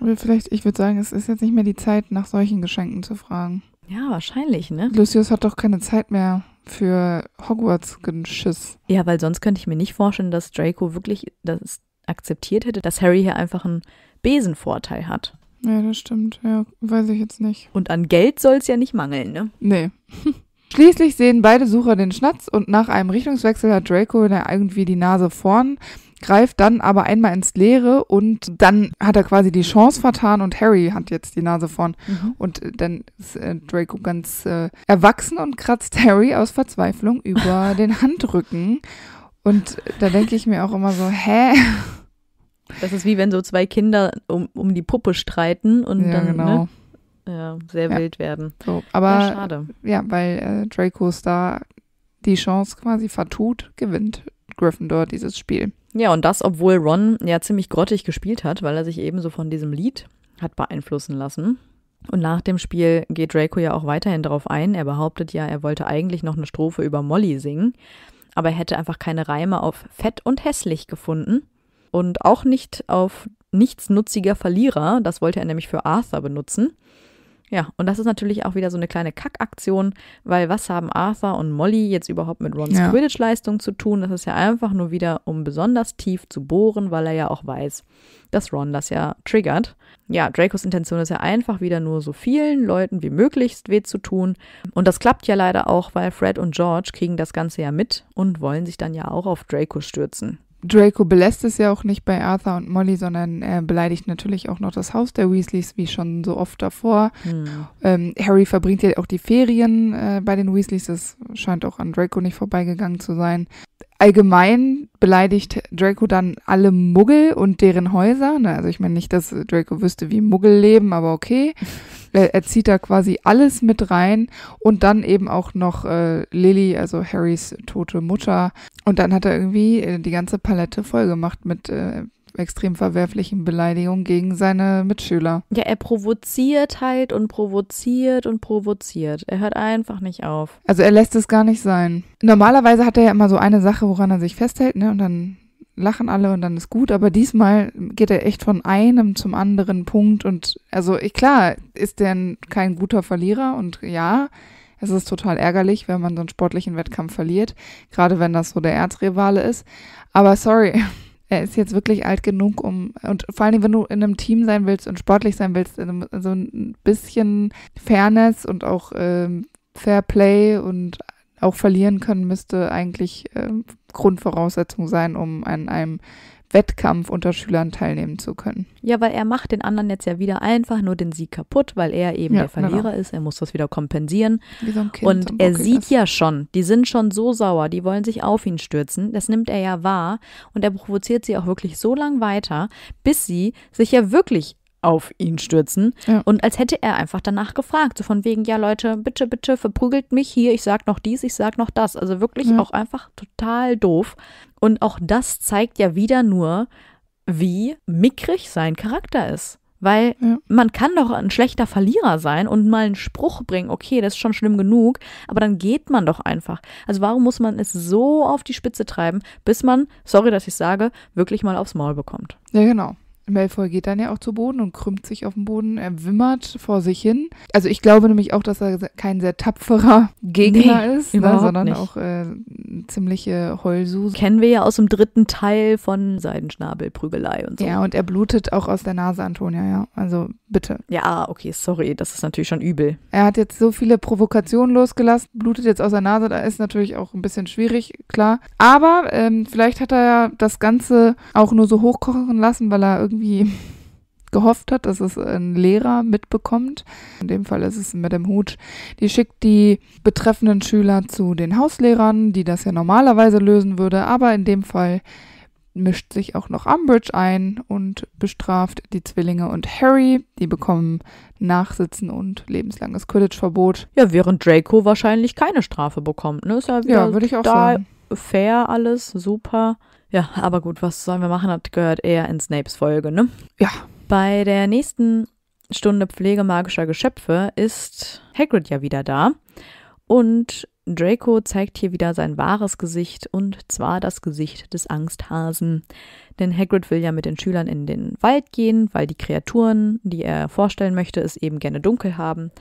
Oder vielleicht, ich würde sagen, es ist jetzt nicht mehr die Zeit, nach solchen Geschenken zu fragen. Ja, wahrscheinlich, ne? Lucius hat doch keine Zeit mehr, für Hogwarts Geschiss. Ja, weil sonst könnte ich mir nicht vorstellen, dass Draco wirklich das akzeptiert hätte, dass Harry hier einfach einen Besenvorteil hat. Ja, das stimmt. Ja, weiß ich jetzt nicht. Und an Geld soll es ja nicht mangeln, ne? Nee. Schließlich sehen beide Sucher den Schnatz und nach einem Richtungswechsel hat Draco irgendwie die Nase vorn greift dann aber einmal ins Leere und dann hat er quasi die Chance vertan und Harry hat jetzt die Nase vorn. Mhm. Und äh, dann ist äh, Draco ganz äh, erwachsen und kratzt Harry aus Verzweiflung über den Handrücken. Und da denke ich mir auch immer so, hä? Das ist wie wenn so zwei Kinder um, um die Puppe streiten und ja, dann genau. ne? ja, sehr ja. wild werden. So, aber ja, schade. ja weil äh, Draco Star die Chance quasi vertut, gewinnt Gryffindor, dieses Spiel. Ja, und das, obwohl Ron ja ziemlich grottig gespielt hat, weil er sich ebenso von diesem Lied hat beeinflussen lassen. Und nach dem Spiel geht Draco ja auch weiterhin darauf ein. Er behauptet ja, er wollte eigentlich noch eine Strophe über Molly singen, aber er hätte einfach keine Reime auf fett und hässlich gefunden und auch nicht auf nichtsnutziger Verlierer. Das wollte er nämlich für Arthur benutzen. Ja, und das ist natürlich auch wieder so eine kleine Kackaktion, weil was haben Arthur und Molly jetzt überhaupt mit Rons ja. Quidditch-Leistung zu tun? Das ist ja einfach nur wieder, um besonders tief zu bohren, weil er ja auch weiß, dass Ron das ja triggert. Ja, Dracos Intention ist ja einfach wieder nur so vielen Leuten wie möglichst weh zu tun. Und das klappt ja leider auch, weil Fred und George kriegen das Ganze ja mit und wollen sich dann ja auch auf Draco stürzen. Draco belässt es ja auch nicht bei Arthur und Molly, sondern er beleidigt natürlich auch noch das Haus der Weasleys, wie schon so oft davor. Hm. Ähm, Harry verbringt ja auch die Ferien äh, bei den Weasleys. Das scheint auch an Draco nicht vorbeigegangen zu sein. Allgemein beleidigt Draco dann alle Muggel und deren Häuser. Na, ne? also ich meine nicht, dass Draco wüsste, wie Muggel leben, aber okay. Äh, er zieht da quasi alles mit rein und dann eben auch noch äh, Lily, also Harrys tote Mutter. Und dann hat er irgendwie äh, die ganze Palette voll gemacht mit äh, extrem verwerflichen Beleidigungen gegen seine Mitschüler. Ja, er provoziert halt und provoziert und provoziert. Er hört einfach nicht auf. Also er lässt es gar nicht sein. Normalerweise hat er ja immer so eine Sache, woran er sich festhält, ne? Und dann lachen alle und dann ist gut, aber diesmal geht er echt von einem zum anderen Punkt und also ich, klar, ist denn kein guter Verlierer und ja, es ist total ärgerlich, wenn man so einen sportlichen Wettkampf verliert, gerade wenn das so der Erzrivale ist, aber sorry, er ist jetzt wirklich alt genug, um und vor allen Dingen, wenn du in einem Team sein willst und sportlich sein willst, so ein bisschen Fairness und auch ähm, Fair Play und auch verlieren können müsste eigentlich ähm, Grundvoraussetzung sein, um an einem Wettkampf unter Schülern teilnehmen zu können. Ja, weil er macht den anderen jetzt ja wieder einfach nur den Sieg kaputt, weil er eben ja, der genau. Verlierer genau. ist. Er muss das wieder kompensieren. Wie so kind, und er sieht ist. ja schon, die sind schon so sauer, die wollen sich auf ihn stürzen. Das nimmt er ja wahr und er provoziert sie auch wirklich so lang weiter, bis sie sich ja wirklich auf ihn stürzen. Ja. Und als hätte er einfach danach gefragt, so von wegen, ja Leute, bitte, bitte verprügelt mich hier, ich sag noch dies, ich sag noch das. Also wirklich ja. auch einfach total doof. Und auch das zeigt ja wieder nur, wie mickrig sein Charakter ist. Weil ja. man kann doch ein schlechter Verlierer sein und mal einen Spruch bringen, okay, das ist schon schlimm genug, aber dann geht man doch einfach. Also warum muss man es so auf die Spitze treiben, bis man, sorry, dass ich sage, wirklich mal aufs Maul bekommt? Ja, genau. Malfoy geht dann ja auch zu Boden und krümmt sich auf den Boden, er wimmert vor sich hin. Also ich glaube nämlich auch, dass er kein sehr tapferer Gegner nee, ist, ne, sondern nicht. auch äh, ziemliche Heulsuse. Kennen wir ja aus dem dritten Teil von Seidenschnabelprügelei und so. Ja, und er blutet auch aus der Nase, Antonia, ja. Also bitte. Ja, okay, sorry, das ist natürlich schon übel. Er hat jetzt so viele Provokationen losgelassen, blutet jetzt aus der Nase, da ist natürlich auch ein bisschen schwierig, klar. Aber ähm, vielleicht hat er ja das Ganze auch nur so hochkochen lassen, weil er irgendwie irgendwie gehofft hat, dass es ein Lehrer mitbekommt. In dem Fall ist es Madame Hooch. Die schickt die betreffenden Schüler zu den Hauslehrern, die das ja normalerweise lösen würde, aber in dem Fall mischt sich auch noch Umbridge ein und bestraft die Zwillinge und Harry. Die bekommen Nachsitzen und lebenslanges Quidditch-Verbot. Ja, während Draco wahrscheinlich keine Strafe bekommt, ne? Ist ja, ja würde ich auch sagen. Fair alles, super. Ja, aber gut, was sollen wir machen? Das gehört eher in Snapes Folge, ne? Ja. Bei der nächsten Stunde Pflege magischer Geschöpfe ist Hagrid ja wieder da. Und Draco zeigt hier wieder sein wahres Gesicht und zwar das Gesicht des Angsthasen. Denn Hagrid will ja mit den Schülern in den Wald gehen, weil die Kreaturen, die er vorstellen möchte, es eben gerne dunkel haben.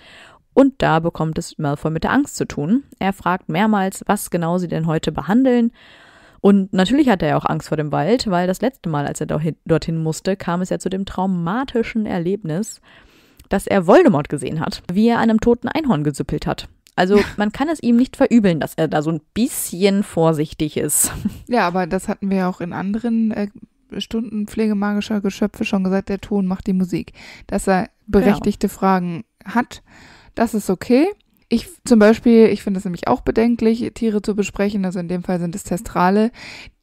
Und da bekommt es Malfoy mit der Angst zu tun. Er fragt mehrmals, was genau sie denn heute behandeln und natürlich hatte er auch Angst vor dem Wald, weil das letzte Mal, als er dorthin, dorthin musste, kam es ja zu dem traumatischen Erlebnis, dass er Voldemort gesehen hat, wie er einem toten Einhorn gesüppelt hat. Also man kann es ihm nicht verübeln, dass er da so ein bisschen vorsichtig ist. Ja, aber das hatten wir ja auch in anderen äh, Stunden pflegemagischer Geschöpfe schon gesagt, der Ton macht die Musik. Dass er berechtigte ja. Fragen hat, das ist okay. Ich zum Beispiel, ich finde es nämlich auch bedenklich, Tiere zu besprechen, also in dem Fall sind es Testrale,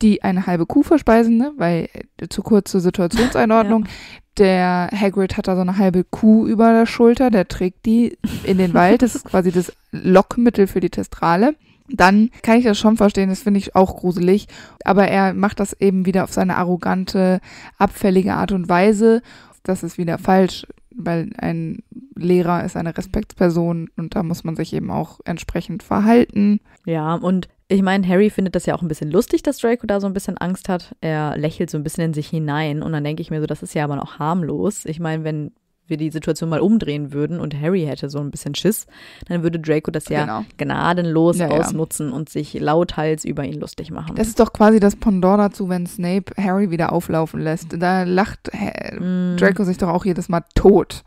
die eine halbe Kuh verspeisen, ne? weil äh, zu kurz zur Situationseinordnung. ja. Der Hagrid hat da so eine halbe Kuh über der Schulter, der trägt die in den Wald, das ist quasi das Lockmittel für die Testrale dann kann ich das schon verstehen, das finde ich auch gruselig. Aber er macht das eben wieder auf seine arrogante, abfällige Art und Weise. Das ist wieder falsch weil ein Lehrer ist eine Respektsperson und da muss man sich eben auch entsprechend verhalten. Ja, und ich meine, Harry findet das ja auch ein bisschen lustig, dass Draco da so ein bisschen Angst hat. Er lächelt so ein bisschen in sich hinein und dann denke ich mir so, das ist ja aber noch harmlos. Ich meine, wenn wir die Situation mal umdrehen würden und Harry hätte so ein bisschen Schiss, dann würde Draco das ja genau. gnadenlos ja, ausnutzen ja. und sich lauthals über ihn lustig machen. Das ist doch quasi das Pendant dazu, wenn Snape Harry wieder auflaufen lässt. Da lacht mm. Draco sich doch auch jedes Mal tot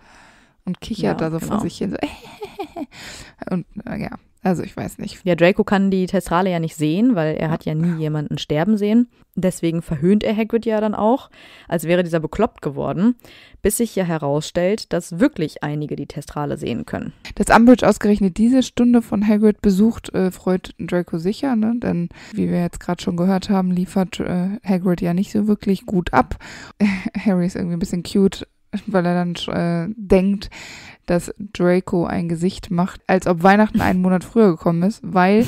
und kichert ja, da so genau. vor sich hin. So und äh, ja, also ich weiß nicht. Ja, Draco kann die Testrale ja nicht sehen, weil er hat ja nie ah. jemanden sterben sehen. Deswegen verhöhnt er Hagrid ja dann auch, als wäre dieser bekloppt geworden, bis sich ja herausstellt, dass wirklich einige die Testrale sehen können. Dass Umbridge ausgerechnet diese Stunde von Hagrid besucht, äh, freut Draco sicher, ne? denn wie wir jetzt gerade schon gehört haben, liefert äh, Hagrid ja nicht so wirklich gut ab. Harry ist irgendwie ein bisschen cute, weil er dann äh, denkt, dass Draco ein Gesicht macht, als ob Weihnachten einen Monat früher gekommen ist, weil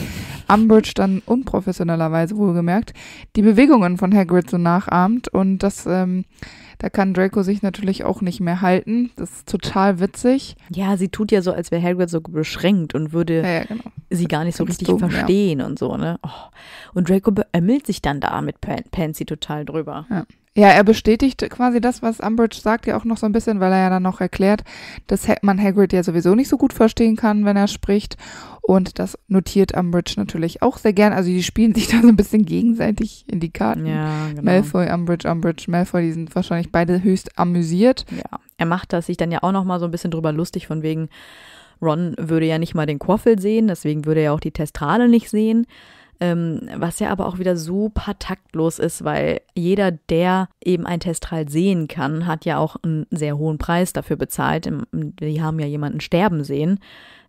Umbridge dann unprofessionellerweise wohlgemerkt die Bewegungen von Hagrid so nachahmt und das, ähm, da kann Draco sich natürlich auch nicht mehr halten. Das ist total witzig. Ja, sie tut ja so, als wäre Hagrid so beschränkt und würde ja, ja, genau. sie gar nicht so richtig dumm, verstehen ja. und so, ne? Oh. Und Draco beömmelt sich dann da mit Pansy total drüber. Ja. Ja, er bestätigt quasi das, was Umbridge sagt, ja auch noch so ein bisschen, weil er ja dann noch erklärt, dass man Hagrid ja sowieso nicht so gut verstehen kann, wenn er spricht. Und das notiert Umbridge natürlich auch sehr gern. Also die spielen sich da so ein bisschen gegenseitig in die Karten. Ja, genau. Malfoy, Umbridge, Umbridge, Malfoy, die sind wahrscheinlich beide höchst amüsiert. Ja, er macht das sich dann ja auch noch mal so ein bisschen drüber lustig, von wegen Ron würde ja nicht mal den Quaffel sehen, deswegen würde er auch die Testrale nicht sehen ähm, was ja aber auch wieder super taktlos ist, weil jeder, der eben ein Testral sehen kann, hat ja auch einen sehr hohen Preis dafür bezahlt. Die haben ja jemanden sterben sehen.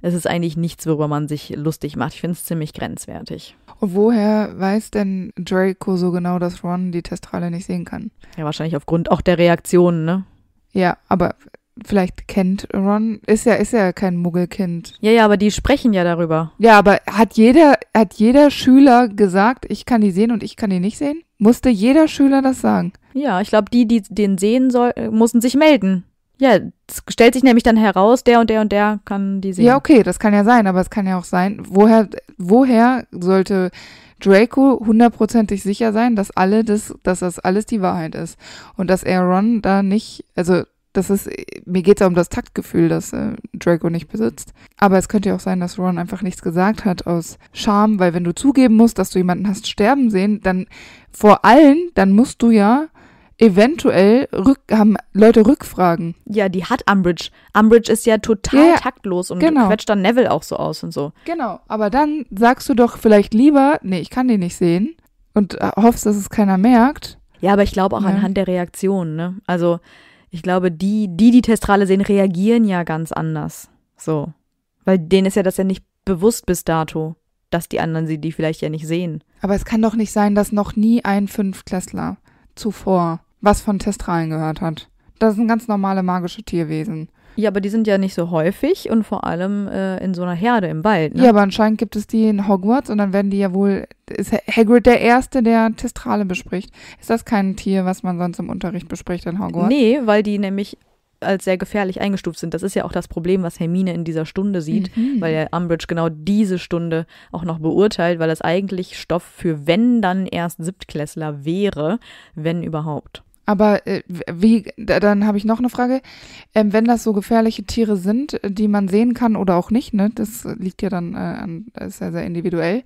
Es ist eigentlich nichts, worüber man sich lustig macht. Ich finde es ziemlich grenzwertig. Und woher weiß denn Draco so genau, dass Ron die Testrale nicht sehen kann? Ja, wahrscheinlich aufgrund auch der Reaktionen, ne? Ja, aber vielleicht kennt. Ron ist ja, ist ja kein Muggelkind. Ja, ja, aber die sprechen ja darüber. Ja, aber hat jeder, hat jeder Schüler gesagt, ich kann die sehen und ich kann die nicht sehen? Musste jeder Schüler das sagen? Ja, ich glaube, die, die den sehen soll, äh, mussten sich melden. Ja, es stellt sich nämlich dann heraus, der und der und der kann die sehen. Ja, okay, das kann ja sein, aber es kann ja auch sein, woher, woher sollte Draco hundertprozentig sicher sein, dass alle das, dass das alles die Wahrheit ist und dass er Ron da nicht, also das ist, mir geht es ja um das Taktgefühl, das äh, Draco nicht besitzt. Aber es könnte ja auch sein, dass Ron einfach nichts gesagt hat aus Scham, weil wenn du zugeben musst, dass du jemanden hast sterben sehen, dann vor allen, dann musst du ja eventuell rück, haben Leute Rückfragen. Ja, die hat Umbridge. Umbridge ist ja total ja, taktlos und genau. quetscht dann Neville auch so aus und so. Genau, aber dann sagst du doch vielleicht lieber, nee, ich kann den nicht sehen und äh, hoffst, dass es keiner merkt. Ja, aber ich glaube auch ja. anhand der Reaktion, ne? Also ich glaube, die, die die Testrale sehen, reagieren ja ganz anders. So. Weil denen ist ja das ja nicht bewusst bis dato, dass die anderen sie die vielleicht ja nicht sehen. Aber es kann doch nicht sein, dass noch nie ein Fünftklässler zuvor was von Testralen gehört hat. Das sind ganz normale magische Tierwesen. Ja, aber die sind ja nicht so häufig und vor allem äh, in so einer Herde im Wald. Ne? Ja, aber anscheinend gibt es die in Hogwarts und dann werden die ja wohl. Ist Hagrid der Erste, der Testrale bespricht? Ist das kein Tier, was man sonst im Unterricht bespricht in Hogwarts? Nee, weil die nämlich als sehr gefährlich eingestuft sind. Das ist ja auch das Problem, was Hermine in dieser Stunde sieht, mhm. weil ja Umbridge genau diese Stunde auch noch beurteilt, weil das eigentlich Stoff für wenn dann erst Siebtklässler wäre, wenn überhaupt. Aber äh, wie, dann habe ich noch eine Frage. Ähm, wenn das so gefährliche Tiere sind, die man sehen kann oder auch nicht, ne, das liegt ja dann äh, an, ist ja sehr individuell.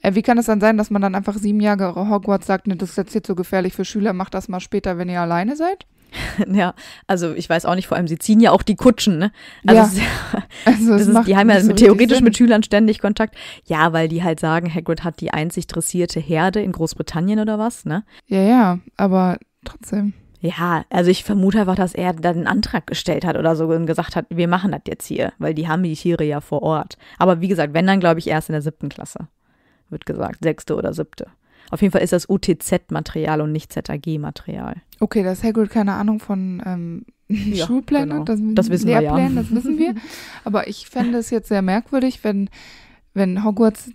Äh, wie kann es dann sein, dass man dann einfach sieben Jahre Hogwarts sagt, ne, das ist jetzt hier zu gefährlich für Schüler, macht das mal später, wenn ihr alleine seid? Ja, also ich weiß auch nicht, vor allem sie ziehen ja auch die Kutschen, ne? Also, ja. also das ist, die haben ja so theoretisch mit Schülern ständig Kontakt. Ja, weil die halt sagen, Hagrid hat die einzig dressierte Herde in Großbritannien oder was, ne? Ja, ja, aber trotzdem. Ja, also ich vermute einfach, dass er dann einen Antrag gestellt hat oder so und gesagt hat, wir machen das jetzt hier, weil die haben die Tiere ja vor Ort. Aber wie gesagt, wenn dann, glaube ich, erst in der siebten Klasse, wird gesagt, sechste oder siebte. Auf jeden Fall ist das UTZ-Material und nicht ZAG-Material. Okay, dass Hagrid keine Ahnung von ähm, ja, Schulplänen genau. hat, das, wissen Lehrplänen, wir ja. das wissen wir. Aber ich fände es jetzt sehr merkwürdig, wenn, wenn Hogwarts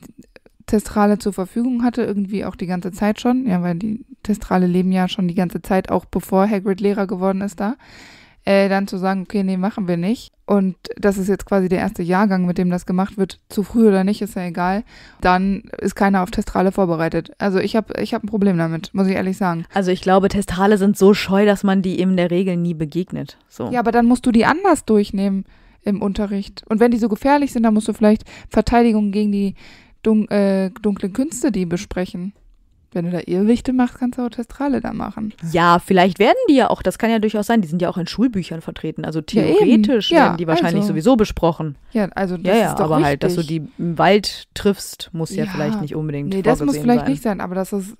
Testrale zur Verfügung hatte, irgendwie auch die ganze Zeit schon, ja, weil die Testrale leben ja schon die ganze Zeit, auch bevor Hagrid Lehrer geworden ist da. Äh, dann zu sagen, okay, nee, machen wir nicht. Und das ist jetzt quasi der erste Jahrgang, mit dem das gemacht wird, zu früh oder nicht, ist ja egal. Dann ist keiner auf Testrale vorbereitet. Also ich habe ich hab ein Problem damit, muss ich ehrlich sagen. Also ich glaube, Testrale sind so scheu, dass man die in der Regel nie begegnet. So. Ja, aber dann musst du die anders durchnehmen im Unterricht. Und wenn die so gefährlich sind, dann musst du vielleicht Verteidigung gegen die dun äh, dunklen Künste die besprechen. Wenn du da Irrwichte machst, kannst du auch Testrale da machen. Ja, vielleicht werden die ja auch, das kann ja durchaus sein, die sind ja auch in Schulbüchern vertreten. Also theoretisch ja, werden die wahrscheinlich also. sowieso besprochen. Ja, also das ja, ja, ist doch aber richtig. halt, dass du die im Wald triffst, muss ja, ja vielleicht nicht unbedingt Nee, das muss vielleicht sein. nicht sein, aber das ist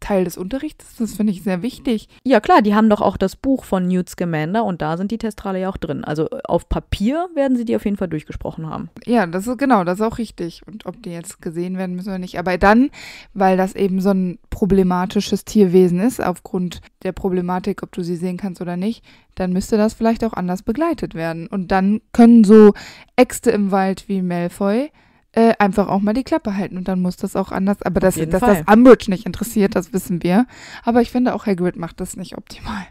Teil des Unterrichts, das finde ich sehr wichtig. Ja, klar, die haben doch auch das Buch von Newt Scamander und da sind die Testrale ja auch drin. Also auf Papier werden sie die auf jeden Fall durchgesprochen haben. Ja, das ist genau, das ist auch richtig. Und ob die jetzt gesehen werden müssen oder nicht. Aber dann, weil das eben so ein problematisches Tierwesen ist, aufgrund der Problematik, ob du sie sehen kannst oder nicht, dann müsste das vielleicht auch anders begleitet werden. Und dann können so Äxte im Wald wie Malfoy äh, einfach auch mal die Klappe halten und dann muss das auch anders. Aber das, dass Fall. das Umbridge nicht interessiert, das wissen wir. Aber ich finde auch Hagrid macht das nicht optimal.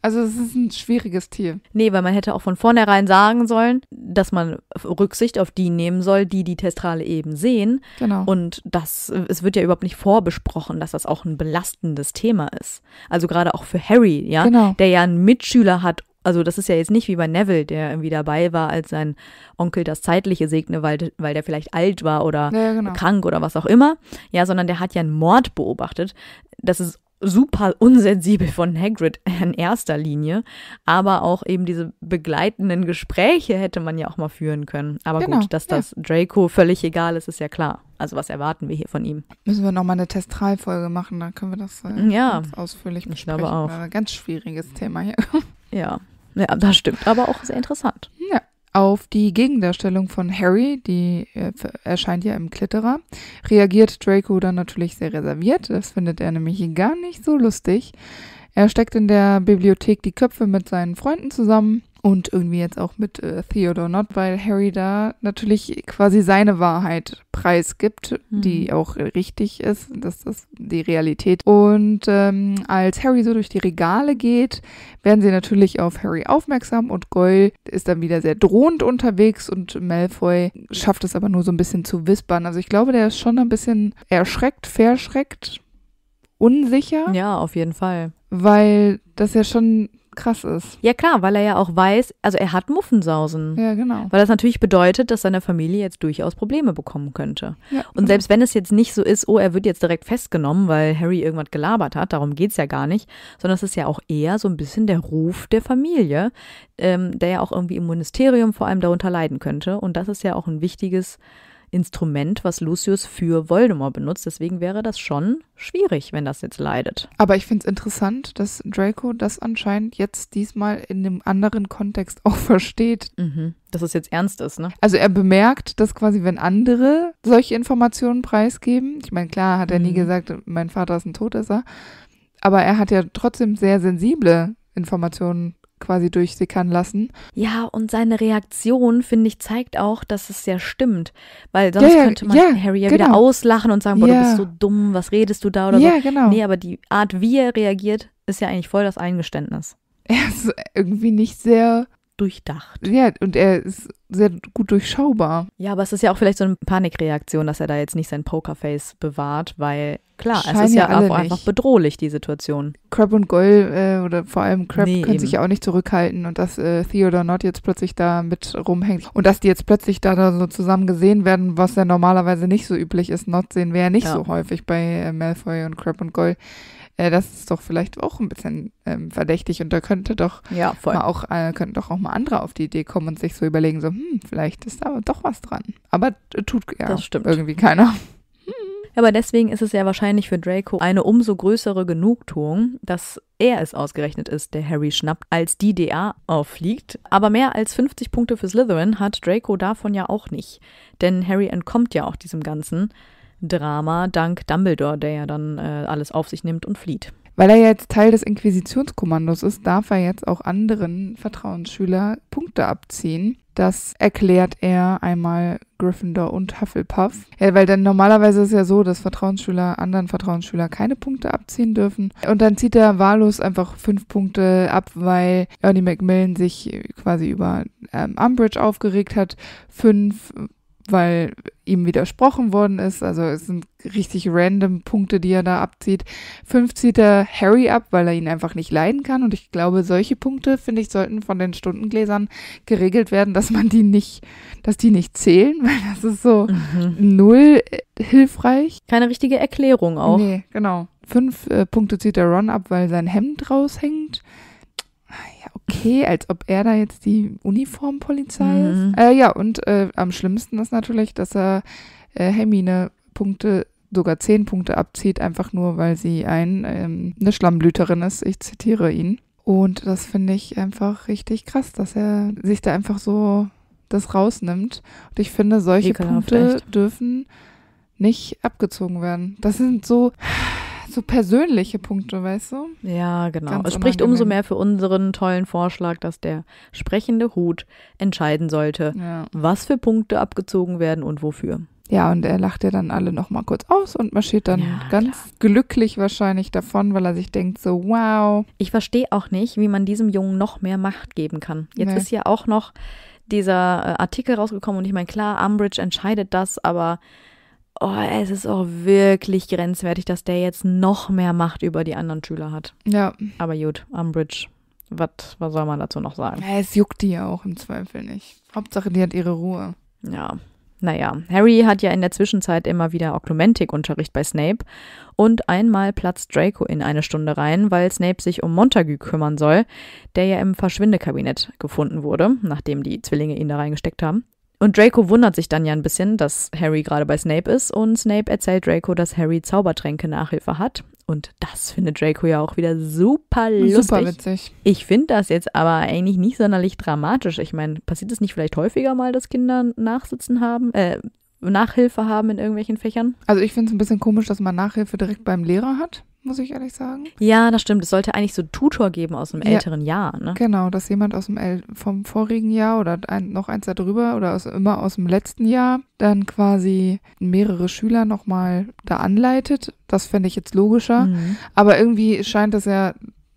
Also es ist ein schwieriges Tier. Nee, weil man hätte auch von vornherein sagen sollen, dass man Rücksicht auf die nehmen soll, die die Testrale eben sehen. Genau. Und das, es wird ja überhaupt nicht vorbesprochen, dass das auch ein belastendes Thema ist. Also gerade auch für Harry, ja, genau. der ja einen Mitschüler hat also das ist ja jetzt nicht wie bei Neville, der irgendwie dabei war, als sein Onkel das Zeitliche segne, weil, weil der vielleicht alt war oder ja, genau. krank oder was auch immer. Ja, sondern der hat ja einen Mord beobachtet. Das ist super unsensibel von Hagrid in erster Linie, aber auch eben diese begleitenden Gespräche hätte man ja auch mal führen können. Aber genau, gut, dass ja. das Draco völlig egal ist, ist ja klar. Also was erwarten wir hier von ihm? Müssen wir nochmal eine Testralfolge machen, dann können wir das äh, ja, ausführlich besprechen. Ich glaube auch. Das ist Ein ganz schwieriges Thema hier. Ja. ja, das stimmt, aber auch sehr interessant. Ja. Auf die Gegendarstellung von Harry, die äh, erscheint ja im Klitterer, reagiert Draco dann natürlich sehr reserviert. Das findet er nämlich gar nicht so lustig. Er steckt in der Bibliothek die Köpfe mit seinen Freunden zusammen und irgendwie jetzt auch mit äh, Theodore Not, weil Harry da natürlich quasi seine Wahrheit preisgibt, mhm. die auch richtig ist. Das ist die Realität. Und ähm, als Harry so durch die Regale geht, werden sie natürlich auf Harry aufmerksam und Goyle ist dann wieder sehr drohend unterwegs und Malfoy schafft es aber nur so ein bisschen zu wispern. Also ich glaube, der ist schon ein bisschen erschreckt, verschreckt, unsicher. Ja, auf jeden Fall. Weil das ja schon krass ist. Ja klar, weil er ja auch weiß, also er hat Muffensausen. Ja, genau. Weil das natürlich bedeutet, dass seine Familie jetzt durchaus Probleme bekommen könnte. Ja, und genau. selbst wenn es jetzt nicht so ist, oh, er wird jetzt direkt festgenommen, weil Harry irgendwas gelabert hat, darum geht es ja gar nicht, sondern es ist ja auch eher so ein bisschen der Ruf der Familie, ähm, der ja auch irgendwie im Ministerium vor allem darunter leiden könnte. Und das ist ja auch ein wichtiges Instrument, was Lucius für Voldemort benutzt. Deswegen wäre das schon schwierig, wenn das jetzt leidet. Aber ich finde es interessant, dass Draco das anscheinend jetzt diesmal in einem anderen Kontext auch versteht. Mhm. Dass es jetzt ernst ist, ne? Also er bemerkt, dass quasi, wenn andere solche Informationen preisgeben, ich meine, klar hat er mhm. nie gesagt, mein Vater ist ein Todesser, aber er hat ja trotzdem sehr sensible Informationen quasi durchsickern lassen. Ja, und seine Reaktion, finde ich, zeigt auch, dass es ja stimmt. Weil sonst ja, ja, könnte man ja, Harry ja genau. wieder auslachen und sagen, boah, du bist so dumm, was redest du da oder ja, so. Genau. Nee, aber die Art, wie er reagiert, ist ja eigentlich voll das Eingeständnis. Er ist irgendwie nicht sehr durchdacht. Ja, und er ist sehr gut durchschaubar. Ja, aber es ist ja auch vielleicht so eine Panikreaktion, dass er da jetzt nicht sein Pokerface bewahrt, weil klar, Scheinen es ist ja, ja einfach bedrohlich, die Situation. Crab und Goll äh, oder vor allem Crab nee, können eben. sich ja auch nicht zurückhalten und dass äh, Theodore Not jetzt plötzlich da mit rumhängt und dass die jetzt plötzlich da, da so zusammen gesehen werden, was ja normalerweise nicht so üblich ist. Not sehen wir ja nicht ja. so häufig bei äh, Malfoy und Crab und Goll äh, das ist doch vielleicht auch ein bisschen ähm, verdächtig und da könnte doch ja, mal auch, äh, könnten doch auch mal andere auf die Idee kommen und sich so überlegen, so, hm, vielleicht ist da doch was dran. Aber äh, tut ja irgendwie keiner. Aber deswegen ist es ja wahrscheinlich für Draco eine umso größere Genugtuung, dass er es ausgerechnet ist, der Harry schnappt, als die DA auffliegt. Aber mehr als 50 Punkte für Slytherin hat Draco davon ja auch nicht. Denn Harry entkommt ja auch diesem Ganzen. Drama dank Dumbledore, der ja dann äh, alles auf sich nimmt und flieht. Weil er ja jetzt Teil des Inquisitionskommandos ist, darf er jetzt auch anderen Vertrauensschüler Punkte abziehen. Das erklärt er einmal Gryffindor und Hufflepuff. Ja, weil dann normalerweise ist es ja so, dass Vertrauensschüler anderen Vertrauensschüler keine Punkte abziehen dürfen. Und dann zieht er wahllos einfach fünf Punkte ab, weil Ernie Macmillan sich quasi über ähm, Umbridge aufgeregt hat. Fünf, weil ihm widersprochen worden ist. Also es sind richtig random Punkte, die er da abzieht. Fünf zieht er Harry ab, weil er ihn einfach nicht leiden kann. Und ich glaube, solche Punkte, finde ich, sollten von den Stundengläsern geregelt werden, dass man die nicht, dass die nicht zählen, weil das ist so mhm. null äh, hilfreich. Keine richtige Erklärung auch. Nee, genau. Fünf äh, Punkte zieht er Ron ab, weil sein Hemd raushängt. Ah, ja, okay, als ob er da jetzt die Uniformpolizei mhm. ist. Äh, ja, und äh, am schlimmsten ist natürlich, dass er äh, Hermine Punkte, sogar zehn Punkte abzieht, einfach nur, weil sie ein, ähm, eine Schlammblüterin ist. Ich zitiere ihn. Und das finde ich einfach richtig krass, dass er sich da einfach so das rausnimmt. Und ich finde, solche Ekelhaft Punkte echt. dürfen nicht abgezogen werden. Das sind so so persönliche Punkte, weißt du? Ja, genau. Ganz es spricht unangenehm. umso mehr für unseren tollen Vorschlag, dass der sprechende Hut entscheiden sollte, ja. was für Punkte abgezogen werden und wofür. Ja, und er lacht ja dann alle nochmal kurz aus und marschiert dann ja, ganz klar. glücklich wahrscheinlich davon, weil er sich denkt so, wow. Ich verstehe auch nicht, wie man diesem Jungen noch mehr Macht geben kann. Jetzt nee. ist ja auch noch dieser äh, Artikel rausgekommen und ich meine, klar, Umbridge entscheidet das, aber oh, es ist auch wirklich grenzwertig, dass der jetzt noch mehr Macht über die anderen Schüler hat. Ja. Aber gut, Umbridge, wat, was soll man dazu noch sagen? Ja, es juckt die ja auch im Zweifel nicht. Hauptsache, die hat ihre Ruhe. Ja. Naja, Harry hat ja in der Zwischenzeit immer wieder Oklumentik-Unterricht bei Snape und einmal platzt Draco in eine Stunde rein, weil Snape sich um Montague kümmern soll, der ja im Verschwindekabinett gefunden wurde, nachdem die Zwillinge ihn da reingesteckt haben. Und Draco wundert sich dann ja ein bisschen, dass Harry gerade bei Snape ist und Snape erzählt Draco, dass Harry Zaubertränke Nachhilfe hat. Und das findet Draco ja auch wieder super lustig. Super witzig. Ich finde das jetzt aber eigentlich nicht sonderlich dramatisch. Ich meine, passiert es nicht vielleicht häufiger mal, dass Kinder Nachsitzen haben, äh, Nachhilfe haben in irgendwelchen Fächern? Also ich finde es ein bisschen komisch, dass man Nachhilfe direkt beim Lehrer hat muss ich ehrlich sagen. Ja, das stimmt. Es sollte eigentlich so Tutor geben aus einem älteren Jahr. Ne? Genau, dass jemand aus dem El vom vorigen Jahr oder ein, noch eins darüber oder aus, immer aus dem letzten Jahr dann quasi mehrere Schüler nochmal da anleitet. Das fände ich jetzt logischer. Mhm. Aber irgendwie scheint das ja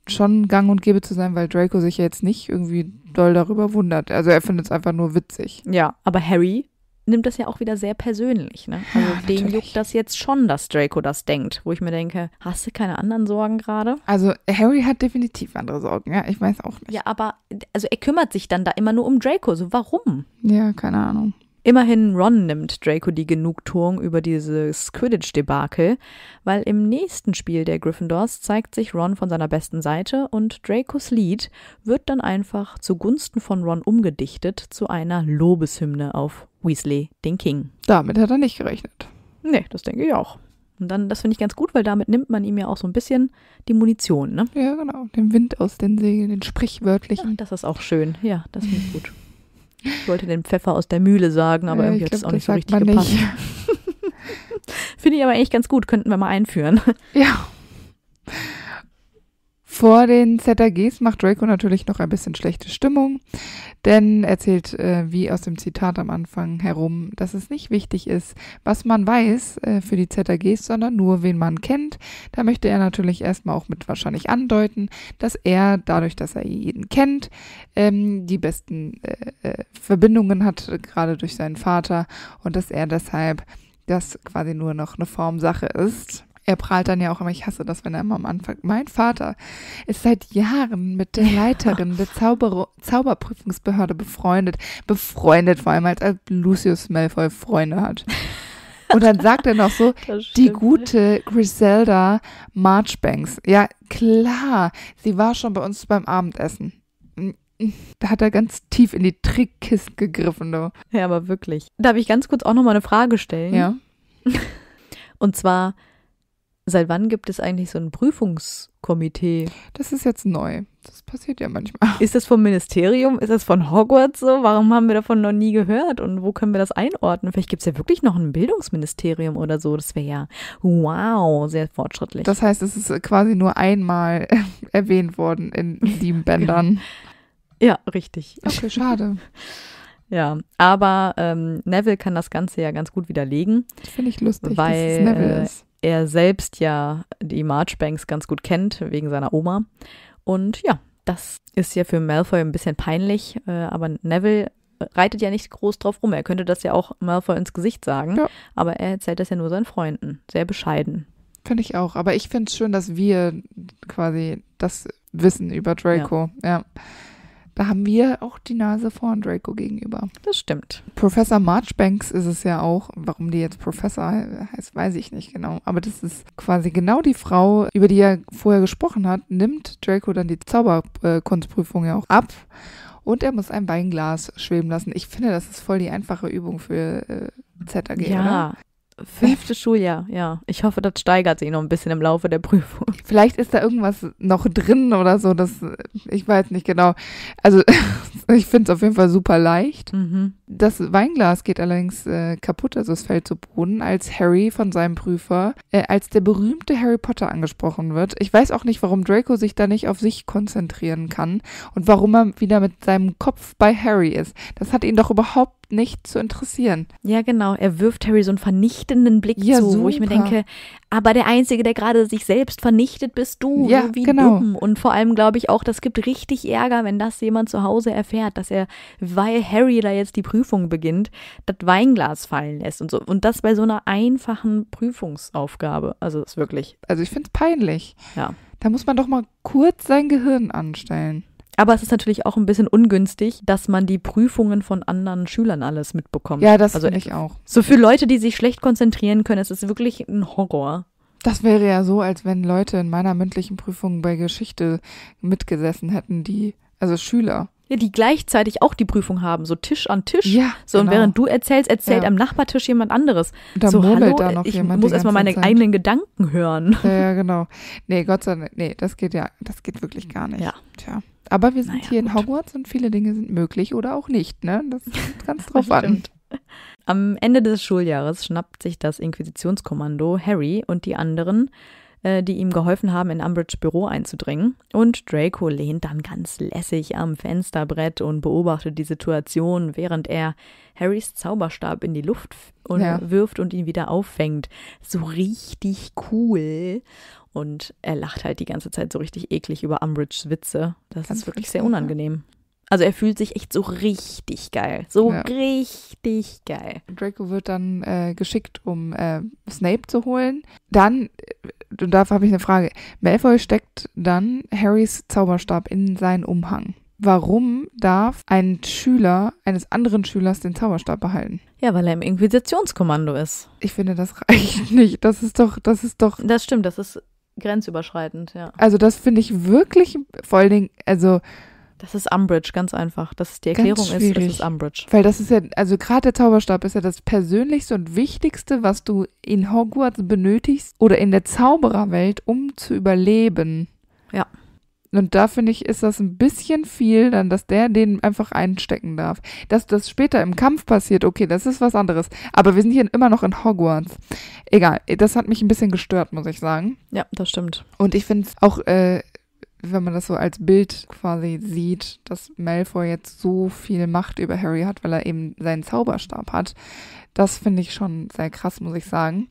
schon gang und gäbe zu sein, weil Draco sich ja jetzt nicht irgendwie doll darüber wundert. Also er findet es einfach nur witzig. Ja, aber Harry nimmt das ja auch wieder sehr persönlich. Ne? Also ja, den juckt das jetzt schon, dass Draco das denkt, wo ich mir denke, hast du keine anderen Sorgen gerade? Also Harry hat definitiv andere Sorgen, ja, ich weiß auch nicht. Ja, aber also er kümmert sich dann da immer nur um Draco, so warum? Ja, keine Ahnung. Immerhin Ron nimmt Draco die Genugtuung über dieses Quidditch-Debakel, weil im nächsten Spiel der Gryffindors zeigt sich Ron von seiner besten Seite und Dracos Lied wird dann einfach zugunsten von Ron umgedichtet zu einer Lobeshymne auf Weasley, den King. Damit hat er nicht gerechnet. Nee, das denke ich auch. Und dann, das finde ich ganz gut, weil damit nimmt man ihm ja auch so ein bisschen die Munition, ne? Ja, genau. Den Wind aus den Segeln, den sprichwörtlichen. Ja, das ist auch schön. Ja, das finde ich gut. Ich wollte den Pfeffer aus der Mühle sagen, aber irgendwie hat es auch nicht so richtig gepasst. Finde ich aber eigentlich ganz gut, könnten wir mal einführen. Ja. Vor den ZAGs macht Draco natürlich noch ein bisschen schlechte Stimmung, denn erzählt äh, wie aus dem Zitat am Anfang herum, dass es nicht wichtig ist, was man weiß äh, für die ZAGs, sondern nur, wen man kennt. Da möchte er natürlich erstmal auch mit wahrscheinlich andeuten, dass er dadurch, dass er jeden kennt, ähm, die besten äh, äh, Verbindungen hat, gerade durch seinen Vater und dass er deshalb das quasi nur noch eine Formsache ist er prahlt dann ja auch immer, ich hasse das, wenn er immer am Anfang. Mein Vater ist seit Jahren mit der Leiterin der Zauber Zauberprüfungsbehörde befreundet. Befreundet vor allem, als Lucius Malfoy Freunde hat. Und dann sagt er noch so, die gute Griselda Marchbanks. Ja, klar, sie war schon bei uns beim Abendessen. Da hat er ganz tief in die Trickkiste gegriffen. Du. Ja, aber wirklich. Darf ich ganz kurz auch nochmal eine Frage stellen? Ja. Und zwar, Seit wann gibt es eigentlich so ein Prüfungskomitee? Das ist jetzt neu. Das passiert ja manchmal. Ist das vom Ministerium? Ist das von Hogwarts so? Warum haben wir davon noch nie gehört? Und wo können wir das einordnen? Vielleicht gibt es ja wirklich noch ein Bildungsministerium oder so. Das wäre ja wow, sehr fortschrittlich. Das heißt, es ist quasi nur einmal erwähnt worden in sieben Bändern. ja, richtig. Okay, schade. Ja, aber ähm, Neville kann das Ganze ja ganz gut widerlegen. Das Finde ich lustig, weil, dass es Neville äh, ist er selbst ja die Marchbanks ganz gut kennt, wegen seiner Oma. Und ja, das ist ja für Malfoy ein bisschen peinlich, äh, aber Neville reitet ja nicht groß drauf rum. Er könnte das ja auch Malfoy ins Gesicht sagen, ja. aber er erzählt das ja nur seinen Freunden. Sehr bescheiden. Finde ich auch. Aber ich finde es schön, dass wir quasi das wissen über Draco. ja. ja da haben wir auch die Nase vorn Draco gegenüber. Das stimmt. Professor Marchbanks ist es ja auch. Warum die jetzt Professor heißt, weiß ich nicht genau. Aber das ist quasi genau die Frau, über die er vorher gesprochen hat, nimmt Draco dann die Zauberkunstprüfung ja auch ab. Und er muss ein Weinglas schweben lassen. Ich finde, das ist voll die einfache Übung für äh, ZAG, ja. Oder? fünfte Schuljahr, ja. Ich hoffe, das steigert sich noch ein bisschen im Laufe der Prüfung. Vielleicht ist da irgendwas noch drin oder so, das, ich weiß nicht genau. Also ich finde es auf jeden Fall super leicht. Mhm. Das Weinglas geht allerdings äh, kaputt, also es fällt zu Boden, als Harry von seinem Prüfer, äh, als der berühmte Harry Potter angesprochen wird. Ich weiß auch nicht, warum Draco sich da nicht auf sich konzentrieren kann und warum er wieder mit seinem Kopf bei Harry ist. Das hat ihn doch überhaupt nicht zu interessieren. Ja, genau. Er wirft Harry so einen vernichtenden Blick ja, zu, super. wo ich mir denke, aber der Einzige, der gerade sich selbst vernichtet, bist du. Ja, Wie genau. dumm. Und vor allem glaube ich auch, das gibt richtig Ärger, wenn das jemand zu Hause erfährt, dass er, weil Harry da jetzt die Prüfung beginnt, das Weinglas fallen lässt und so. Und das bei so einer einfachen Prüfungsaufgabe. Also ist wirklich. Also ich finde es peinlich. Ja. Da muss man doch mal kurz sein Gehirn anstellen. Aber es ist natürlich auch ein bisschen ungünstig, dass man die Prüfungen von anderen Schülern alles mitbekommt. Ja, das also finde ich auch. So für Leute, die sich schlecht konzentrieren können, es ist wirklich ein Horror. Das wäre ja so, als wenn Leute in meiner mündlichen Prüfung bei Geschichte mitgesessen hätten, die, also Schüler, ja, die gleichzeitig auch die Prüfung haben, so Tisch an Tisch. Ja, so, genau. und während du erzählst, erzählt ja. am Nachbartisch jemand anderes. Da so, hallo, da noch ich jemand muss erstmal meine Zeit. eigenen Gedanken hören. Ja, ja, genau. Nee, Gott sei Dank, nee, das geht ja, das geht wirklich gar nicht. Ja. Tja. Aber wir sind naja, hier in Hogwarts und viele Dinge sind möglich oder auch nicht, ne? Das kommt ganz drauf an. Am Ende des Schuljahres schnappt sich das Inquisitionskommando Harry und die anderen äh, die ihm geholfen haben, in Umbridge Büro einzudringen. Und Draco lehnt dann ganz lässig am Fensterbrett und beobachtet die Situation, während er Harrys Zauberstab in die Luft und ja. wirft und ihn wieder auffängt. So richtig cool. Und er lacht halt die ganze Zeit so richtig eklig über Umbridges Witze. Das ganz ist wirklich sehr unangenehm. Also er fühlt sich echt so richtig geil. So ja. richtig geil. Draco wird dann äh, geschickt, um äh, Snape zu holen. Dann und dafür habe ich eine Frage. Malfoy steckt dann Harrys Zauberstab in seinen Umhang. Warum darf ein Schüler eines anderen Schülers den Zauberstab behalten? Ja, weil er im Inquisitionskommando ist. Ich finde, das reicht nicht. Das ist doch, das ist doch. Das stimmt, das ist grenzüberschreitend, ja. Also das finde ich wirklich, vor allen Dingen, also das ist Umbridge, ganz einfach. Das ist die Erklärung ist, das ist Umbridge. Weil das ist ja, also gerade der Zauberstab ist ja das persönlichste und wichtigste, was du in Hogwarts benötigst oder in der Zaubererwelt, um zu überleben. Ja. Und da finde ich, ist das ein bisschen viel, dann, dass der den einfach einstecken darf. Dass das später im Kampf passiert, okay, das ist was anderes. Aber wir sind hier immer noch in Hogwarts. Egal, das hat mich ein bisschen gestört, muss ich sagen. Ja, das stimmt. Und ich finde es auch, äh, wenn man das so als Bild quasi sieht, dass Malfoy jetzt so viel Macht über Harry hat, weil er eben seinen Zauberstab hat. Das finde ich schon sehr krass, muss ich sagen.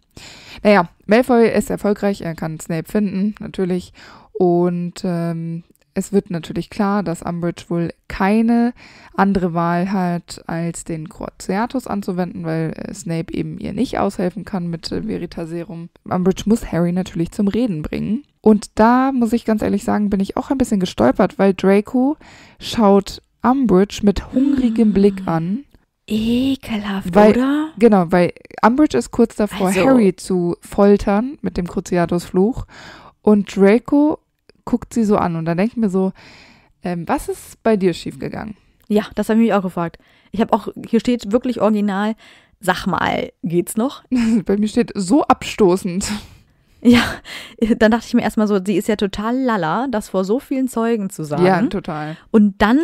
Naja, Malfoy ist erfolgreich, er kann Snape finden, natürlich. Und ähm, es wird natürlich klar, dass Umbridge wohl keine andere Wahl hat, als den Cruciatus anzuwenden, weil äh, Snape eben ihr nicht aushelfen kann mit äh, Veritaserum. Umbridge muss Harry natürlich zum Reden bringen. Und da muss ich ganz ehrlich sagen, bin ich auch ein bisschen gestolpert, weil Draco schaut Umbridge mit hungrigem ah. Blick an. Ekelhaft, weil, oder? Genau, weil Umbridge ist kurz davor, also. Harry zu foltern mit dem Cruciatus-Fluch. Und Draco guckt sie so an. Und dann denke ich mir so, ähm, was ist bei dir schiefgegangen? Ja, das habe ich mich auch gefragt. Ich habe auch, hier steht wirklich original, sag mal, geht's noch? bei mir steht so abstoßend. Ja, dann dachte ich mir erstmal so, sie ist ja total lala, das vor so vielen Zeugen zu sagen. Ja, total. Und dann,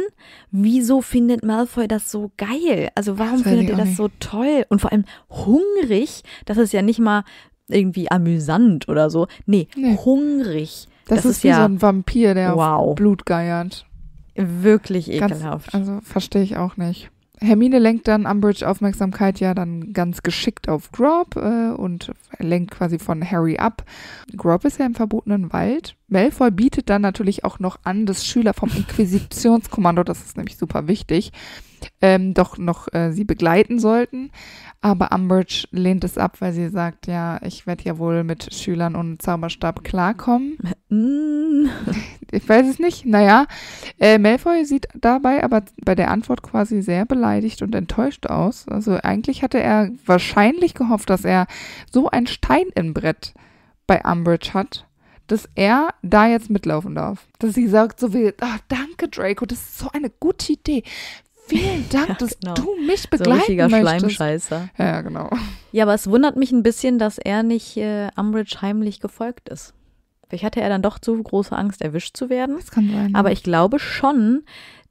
wieso findet Malfoy das so geil? Also warum findet er das nicht. so toll? Und vor allem hungrig, das ist ja nicht mal irgendwie amüsant oder so. Nee, nee. hungrig. Das, das ist, ist, wie ja, so ein Vampir, der wow. Blut geiert. Wirklich ekelhaft. Ganz, also verstehe ich auch nicht. Hermine lenkt dann Umbridge Aufmerksamkeit ja dann ganz geschickt auf Grob äh, und lenkt quasi von Harry ab. Grob ist ja im verbotenen Wald Malfoy bietet dann natürlich auch noch an, dass Schüler vom Inquisitionskommando, das ist nämlich super wichtig, ähm, doch noch äh, sie begleiten sollten. Aber Umbridge lehnt es ab, weil sie sagt, ja, ich werde ja wohl mit Schülern und Zauberstab klarkommen. Hm. ich weiß es nicht. Naja, äh, Malfoy sieht dabei aber bei der Antwort quasi sehr beleidigt und enttäuscht aus. Also eigentlich hatte er wahrscheinlich gehofft, dass er so ein Stein im Brett bei Umbridge hat dass er da jetzt mitlaufen darf. Dass sie sagt so wie, oh, danke Draco, das ist so eine gute Idee. Vielen Dank, ja, dass genau. du mich begleiten so richtiger möchtest. Schleimscheißer. Ja, genau. Ja, aber es wundert mich ein bisschen, dass er nicht äh, Umbridge heimlich gefolgt ist. Vielleicht hatte er dann doch zu große Angst, erwischt zu werden. Das kann sein. Aber ich glaube schon,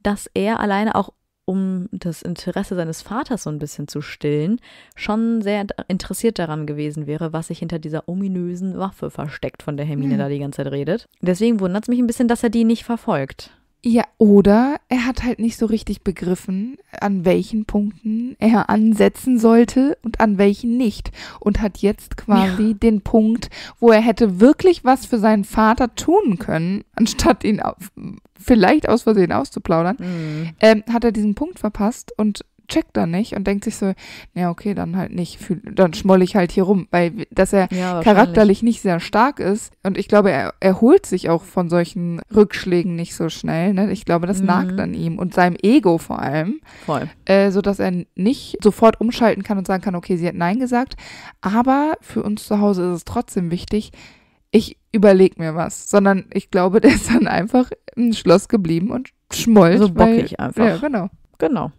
dass er alleine auch um das Interesse seines Vaters so ein bisschen zu stillen, schon sehr interessiert daran gewesen wäre, was sich hinter dieser ominösen Waffe versteckt, von der Hermine mhm. da die ganze Zeit redet. Deswegen wundert es mich ein bisschen, dass er die nicht verfolgt. Ja, oder er hat halt nicht so richtig begriffen, an welchen Punkten er ansetzen sollte und an welchen nicht. Und hat jetzt quasi ja. den Punkt, wo er hätte wirklich was für seinen Vater tun können, anstatt ihn auf, vielleicht aus Versehen auszuplaudern, mhm. ähm, hat er diesen Punkt verpasst und checkt dann nicht und denkt sich so, ja, okay, dann halt nicht, fühl, dann schmoll ich halt hier rum, weil dass er ja, charakterlich nicht sehr stark ist und ich glaube, er erholt sich auch von solchen Rückschlägen nicht so schnell. Ne? Ich glaube, das mhm. nagt an ihm und seinem Ego vor allem, Voll. Äh, so dass er nicht sofort umschalten kann und sagen kann, okay, sie hat Nein gesagt, aber für uns zu Hause ist es trotzdem wichtig, ich überlege mir was, sondern ich glaube, der ist dann einfach im Schloss geblieben und schmollt. So bockig weil, einfach. Ja, genau. Genau.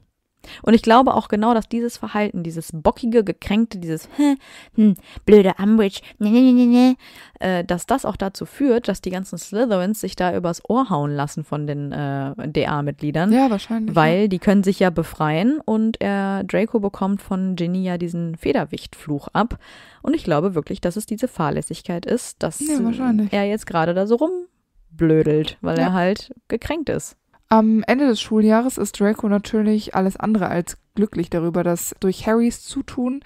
Und ich glaube auch genau, dass dieses Verhalten, dieses bockige, gekränkte, dieses hm, hm, blöde Umbridge, ne, ne, ne, ne, äh, dass das auch dazu führt, dass die ganzen Slytherins sich da übers Ohr hauen lassen von den äh, DA-Mitgliedern. Ja, wahrscheinlich. Weil ja. die können sich ja befreien und äh, Draco bekommt von Ginny ja diesen Federwichtfluch ab. Und ich glaube wirklich, dass es diese Fahrlässigkeit ist, dass ja, er jetzt gerade da so rumblödelt, weil ja. er halt gekränkt ist. Am Ende des Schuljahres ist Draco natürlich alles andere als glücklich darüber, dass durch Harrys Zutun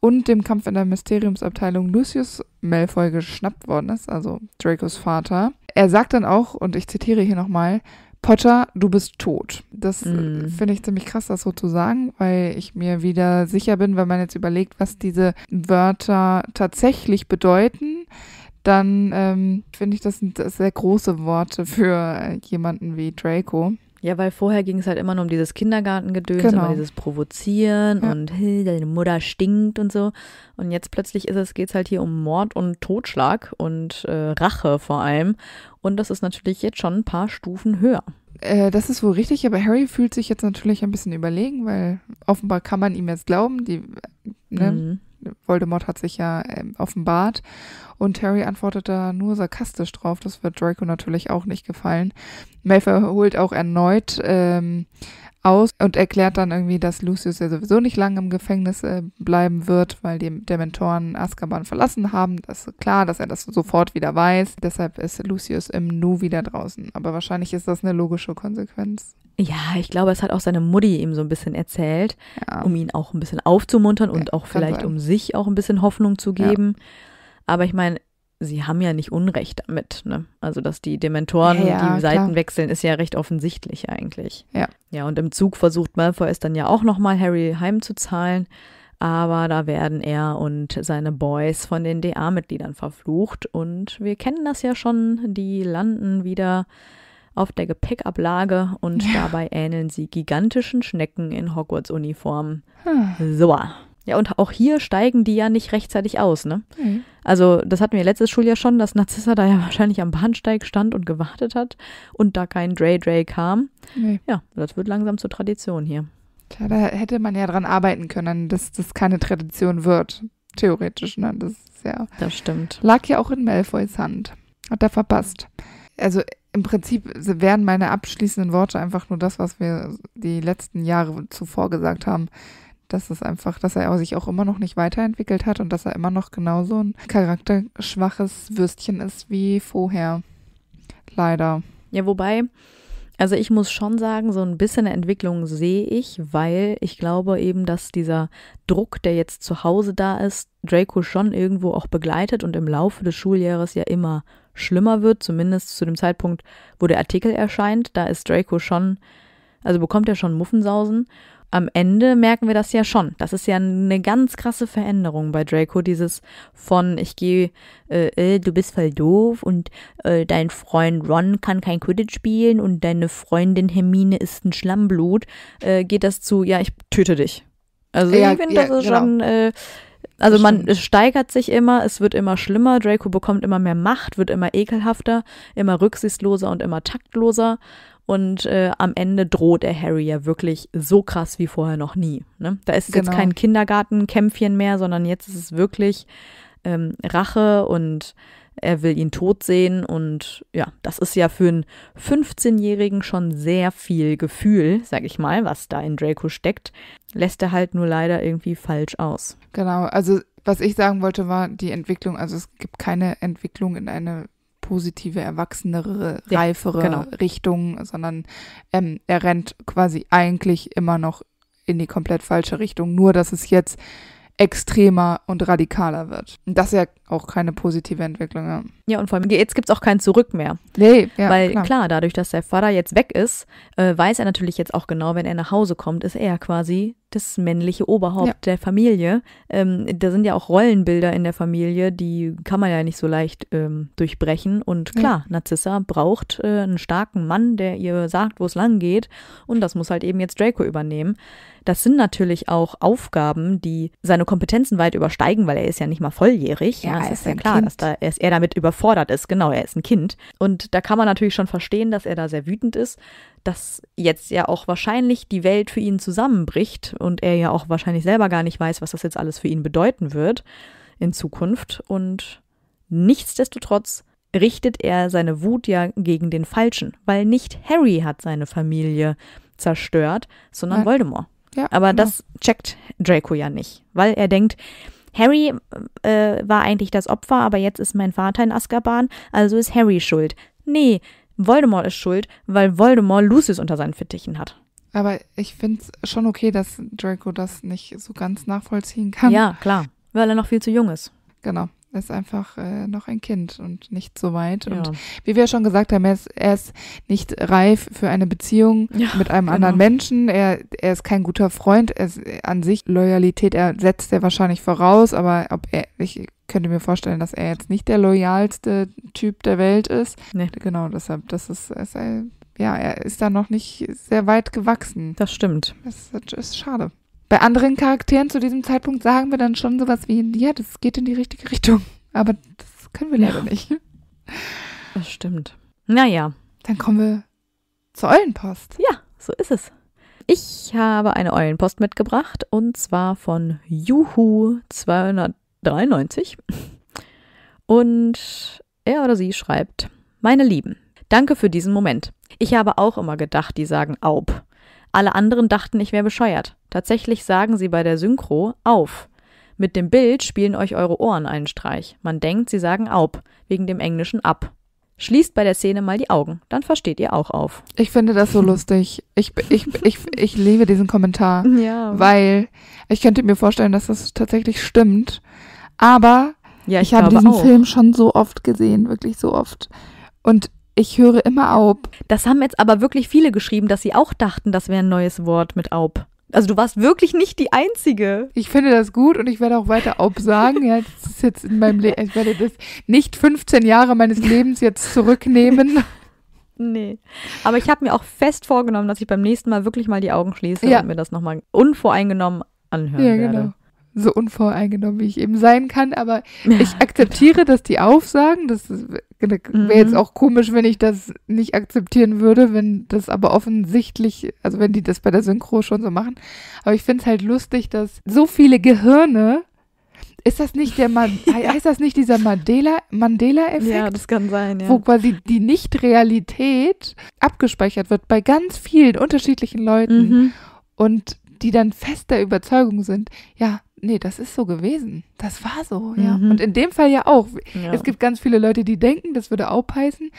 und dem Kampf in der Mysteriumsabteilung Lucius Malfoy geschnappt worden ist, also Dracos Vater. Er sagt dann auch, und ich zitiere hier nochmal, Potter, du bist tot. Das mm. finde ich ziemlich krass, das so zu sagen, weil ich mir wieder sicher bin, wenn man jetzt überlegt, was diese Wörter tatsächlich bedeuten, dann ähm, finde ich, das sind sehr große Worte für äh, jemanden wie Draco. Ja, weil vorher ging es halt immer nur um dieses Kindergartengedöns, genau. immer dieses Provozieren ja. und hey, deine Mutter stinkt und so. Und jetzt plötzlich ist es, geht es halt hier um Mord und Totschlag und äh, Rache vor allem. Und das ist natürlich jetzt schon ein paar Stufen höher. Äh, das ist wohl richtig, aber Harry fühlt sich jetzt natürlich ein bisschen überlegen, weil offenbar kann man ihm jetzt glauben, die, äh, ne? mhm. Voldemort hat sich ja äh, offenbart. Und Harry antwortet da nur sarkastisch drauf. Das wird Draco natürlich auch nicht gefallen. Malfoy holt auch erneut ähm, aus und erklärt dann irgendwie, dass Lucius ja sowieso nicht lange im Gefängnis äh, bleiben wird, weil die Dementoren Azkaban verlassen haben. Das ist klar, dass er das sofort wieder weiß. Deshalb ist Lucius im Nu wieder draußen. Aber wahrscheinlich ist das eine logische Konsequenz. Ja, ich glaube, es hat auch seine Mutti ihm so ein bisschen erzählt, ja. um ihn auch ein bisschen aufzumuntern und ja, auch vielleicht um sich auch ein bisschen Hoffnung zu geben. Ja. Aber ich meine, sie haben ja nicht Unrecht damit. Ne? Also, dass die Dementoren ja, ja, die Seiten wechseln, ist ja recht offensichtlich eigentlich. Ja. Ja, und im Zug versucht Malfoy es dann ja auch nochmal, Harry heimzuzahlen. Aber da werden er und seine Boys von den DA-Mitgliedern verflucht. Und wir kennen das ja schon, die landen wieder auf der Gepäckablage und ja. dabei ähneln sie gigantischen Schnecken in Hogwarts-Uniform. Hm. So. Ja, und auch hier steigen die ja nicht rechtzeitig aus, ne? Mhm. Also, das hatten wir letztes Schuljahr schon, dass Narzissa da ja wahrscheinlich am Bahnsteig stand und gewartet hat und da kein Dre Dre kam. Mhm. Ja, das wird langsam zur Tradition hier. Tja, da hätte man ja dran arbeiten können, dass das keine Tradition wird. Theoretisch, ne? Das ist ja. Das stimmt. Lag ja auch in Malfoys Hand. Hat er verpasst. Also, im Prinzip wären meine abschließenden Worte einfach nur das, was wir die letzten Jahre zuvor gesagt haben. Das ist einfach, dass er sich auch immer noch nicht weiterentwickelt hat und dass er immer noch genauso ein charakterschwaches Würstchen ist wie vorher. Leider. Ja, wobei, also ich muss schon sagen, so ein bisschen Entwicklung sehe ich, weil ich glaube eben, dass dieser Druck, der jetzt zu Hause da ist, Draco schon irgendwo auch begleitet und im Laufe des Schuljahres ja immer schlimmer wird, zumindest zu dem Zeitpunkt, wo der Artikel erscheint. Da ist Draco schon, also bekommt er schon Muffensausen am Ende merken wir das ja schon. Das ist ja eine ganz krasse Veränderung bei Draco, dieses von ich gehe, äh, äh du bist voll doof und äh, dein Freund Ron kann kein Quidditch spielen und deine Freundin Hermine ist ein Schlammblut, äh, geht das zu, ja, ich töte dich. Also ja, ich finde, ja, das ist genau. schon, äh, also man es steigert sich immer, es wird immer schlimmer, Draco bekommt immer mehr Macht, wird immer ekelhafter, immer rücksichtsloser und immer taktloser und äh, am Ende droht er Harry ja wirklich so krass wie vorher noch nie. Ne? Da ist genau. jetzt kein Kindergartenkämpfchen mehr, sondern jetzt ist es wirklich ähm, Rache und er will ihn tot sehen. Und ja, das ist ja für einen 15-Jährigen schon sehr viel Gefühl, sag ich mal, was da in Draco steckt. Lässt er halt nur leider irgendwie falsch aus. Genau, also was ich sagen wollte, war die Entwicklung. Also es gibt keine Entwicklung in eine positive, erwachsenere, ja, reifere genau. Richtung, sondern ähm, er rennt quasi eigentlich immer noch in die komplett falsche Richtung, nur dass es jetzt extremer und radikaler wird. Und das ist ja auch keine positive Entwicklung. Ja, ja und vor allem, jetzt gibt es auch kein Zurück mehr. Nee, ja, Weil klar. klar. dadurch, dass der Vater jetzt weg ist, äh, weiß er natürlich jetzt auch genau, wenn er nach Hause kommt, ist er quasi das männliche Oberhaupt ja. der Familie. Ähm, da sind ja auch Rollenbilder in der Familie, die kann man ja nicht so leicht ähm, durchbrechen. Und klar, ja. Narzissa braucht äh, einen starken Mann, der ihr sagt, wo es lang geht. Und das muss halt eben jetzt Draco übernehmen. Das sind natürlich auch Aufgaben, die seine Kompetenzen weit übersteigen, weil er ist ja nicht mal volljährig. Ja, ja das ist ja klar, kind. dass da, er, er damit überfordert ist. Genau, er ist ein Kind. Und da kann man natürlich schon verstehen, dass er da sehr wütend ist dass jetzt ja auch wahrscheinlich die Welt für ihn zusammenbricht und er ja auch wahrscheinlich selber gar nicht weiß, was das jetzt alles für ihn bedeuten wird in Zukunft. Und nichtsdestotrotz richtet er seine Wut ja gegen den Falschen, weil nicht Harry hat seine Familie zerstört, sondern ja. Voldemort. Ja, Aber genau. das checkt Draco ja nicht, weil er denkt, Harry äh, war eigentlich das Opfer, aber jetzt ist mein Vater in Azkaban, also ist Harry schuld. Nee, Voldemort ist schuld, weil Voldemort Lucius unter seinen Fittichen hat. Aber ich finde es schon okay, dass Draco das nicht so ganz nachvollziehen kann. Ja, klar, weil er noch viel zu jung ist. Genau ist einfach äh, noch ein Kind und nicht so weit. Ja. Und wie wir schon gesagt haben, er ist, er ist nicht reif für eine Beziehung ja, mit einem genau. anderen Menschen. Er, er ist kein guter Freund. Er ist, an sich Loyalität, er setzt er wahrscheinlich voraus, aber ob er, ich könnte mir vorstellen, dass er jetzt nicht der loyalste Typ der Welt ist. Nee. Genau, deshalb, das ist, ist ja, er ist da noch nicht sehr weit gewachsen. Das stimmt. Das ist, ist schade. Bei anderen Charakteren zu diesem Zeitpunkt sagen wir dann schon sowas wie, ja, das geht in die richtige Richtung. Aber das können wir leider ja. nicht. Das stimmt. Naja. Dann kommen wir zur Eulenpost. Ja, so ist es. Ich habe eine Eulenpost mitgebracht und zwar von Juhu 293. Und er oder sie schreibt: Meine Lieben, danke für diesen Moment. Ich habe auch immer gedacht, die sagen Aub. Alle anderen dachten, ich wäre bescheuert. Tatsächlich sagen sie bei der Synchro auf. Mit dem Bild spielen euch eure Ohren einen Streich. Man denkt, sie sagen aub, wegen dem englischen ab. Schließt bei der Szene mal die Augen, dann versteht ihr auch auf. Ich finde das so lustig. Ich, ich, ich, ich liebe diesen Kommentar. Ja. Weil ich könnte mir vorstellen, dass das tatsächlich stimmt. Aber ja, ich, ich habe diesen auch. Film schon so oft gesehen, wirklich so oft. Und ich höre immer Aub. Das haben jetzt aber wirklich viele geschrieben, dass sie auch dachten, das wäre ein neues Wort mit Aub. Also du warst wirklich nicht die Einzige. Ich finde das gut und ich werde auch weiter Aub sagen. Ja, das ist jetzt in meinem Leben. Ich werde das nicht 15 Jahre meines Lebens jetzt zurücknehmen. Nee. Aber ich habe mir auch fest vorgenommen, dass ich beim nächsten Mal wirklich mal die Augen schließe ja. und mir das nochmal unvoreingenommen anhören ja, werde. Genau. So unvoreingenommen, wie ich eben sein kann, aber ja. ich akzeptiere, dass die aufsagen, das wäre jetzt mhm. auch komisch, wenn ich das nicht akzeptieren würde, wenn das aber offensichtlich, also wenn die das bei der Synchro schon so machen. Aber ich finde es halt lustig, dass so viele Gehirne ist das nicht der Man ja. heißt das nicht dieser Mandela Mandela Effekt? Ja, das kann sein, ja. Wo quasi die Nicht-Realität abgespeichert wird bei ganz vielen unterschiedlichen Leuten mhm. und die dann fest der Überzeugung sind, ja, nee, das ist so gewesen. Das war so, ja. Mhm. Und in dem Fall ja auch. Ja. Es gibt ganz viele Leute, die denken, das würde auch heißen.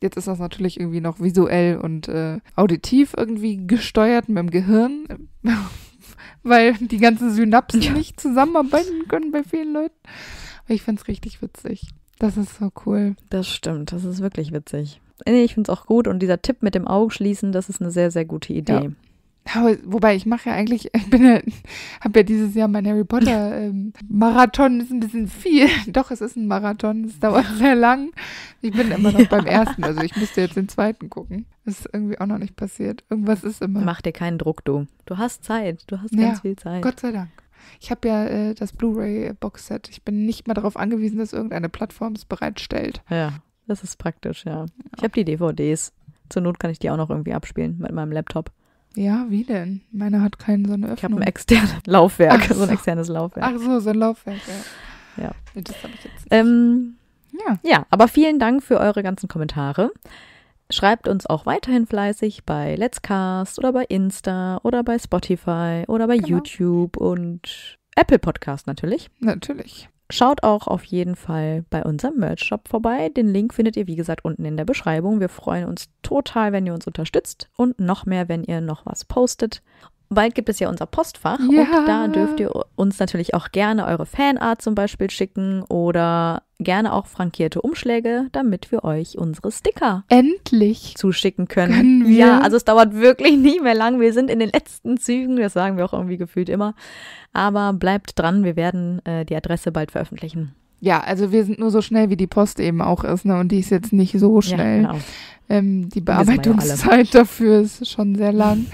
Jetzt ist das natürlich irgendwie noch visuell und äh, auditiv irgendwie gesteuert mit dem Gehirn, weil die ganzen Synapsen ja. nicht zusammenarbeiten können bei vielen Leuten. Aber ich finde es richtig witzig. Das ist so cool. Das stimmt, das ist wirklich witzig. Nee, ich finde es auch gut und dieser Tipp mit dem Augenschließen, das ist eine sehr, sehr gute Idee. Ja wobei ich mache ja eigentlich, ich bin ja, habe ja dieses Jahr mein Harry Potter ähm, Marathon ist ein bisschen viel. Doch, es ist ein Marathon, es dauert sehr lang. Ich bin immer noch ja. beim ersten, also ich müsste jetzt den zweiten gucken. Das ist irgendwie auch noch nicht passiert. Irgendwas ist immer. Mach dir keinen Druck, du. Du hast Zeit, du hast ja, ganz viel Zeit. Gott sei Dank. Ich habe ja äh, das Blu-ray-Boxset. Ich bin nicht mal darauf angewiesen, dass irgendeine Plattform es bereitstellt. Ja, das ist praktisch, ja. Ich habe die DVDs. Zur Not kann ich die auch noch irgendwie abspielen mit meinem Laptop. Ja, wie denn? Meiner hat keinen so eine Öffnung. Ich habe ein externes Laufwerk, so. so. ein externes Laufwerk. Ach so, so ein Laufwerk, ja. Ja. Nee, das habe ich jetzt nicht. Ähm, ja. ja, aber vielen Dank für eure ganzen Kommentare. Schreibt uns auch weiterhin fleißig bei Let's Cast oder bei Insta oder bei Spotify oder bei genau. YouTube und Apple Podcast natürlich. Natürlich. Schaut auch auf jeden Fall bei unserem Merch-Shop vorbei. Den Link findet ihr, wie gesagt, unten in der Beschreibung. Wir freuen uns total, wenn ihr uns unterstützt und noch mehr, wenn ihr noch was postet. Bald gibt es ja unser Postfach ja. und da dürft ihr uns natürlich auch gerne eure Fanart zum Beispiel schicken oder gerne auch frankierte Umschläge, damit wir euch unsere Sticker endlich zuschicken können. können ja, also es dauert wirklich nicht mehr lang. Wir sind in den letzten Zügen, das sagen wir auch irgendwie gefühlt immer. Aber bleibt dran, wir werden äh, die Adresse bald veröffentlichen. Ja, also wir sind nur so schnell, wie die Post eben auch ist, ne? Und die ist jetzt nicht so schnell. Ja, genau. ähm, die Bearbeitungszeit ja dafür ist schon sehr lang.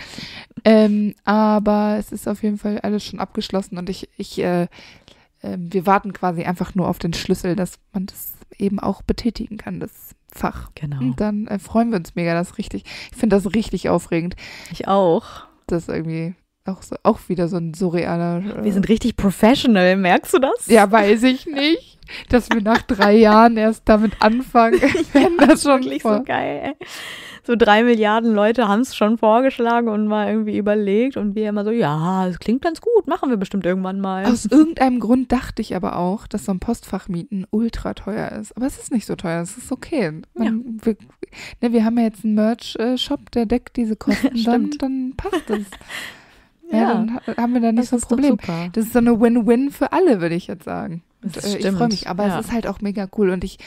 ähm, aber es ist auf jeden Fall alles schon abgeschlossen und ich, ich äh, ähm, wir warten quasi einfach nur auf den Schlüssel, dass man das eben auch betätigen kann, das Fach. Genau. Und dann äh, freuen wir uns mega, das richtig. Ich finde das richtig aufregend. Ich auch. Das irgendwie auch, so, auch wieder so ein surrealer. wir äh sind richtig professional, merkst du das? Ja, weiß ich nicht. Dass wir nach drei Jahren erst damit anfangen, wenn ja, das schon. Wirklich vor. so geil. Ey. So drei Milliarden Leute haben es schon vorgeschlagen und mal irgendwie überlegt und wir immer so, ja, es klingt ganz gut, machen wir bestimmt irgendwann mal. Aus irgendeinem Grund dachte ich aber auch, dass so ein Postfachmieten ultra teuer ist. Aber es ist nicht so teuer, es ist okay. Man, ja. wir, ne, wir haben ja jetzt einen Merch-Shop, äh, der deckt diese Kosten, dann, dann passt es. Ja, ja. dann haben wir da nicht das so ein Problem. Das ist so eine Win-Win für alle, würde ich jetzt sagen. Und, äh, ich freue mich, aber ja. es ist halt auch mega cool und ich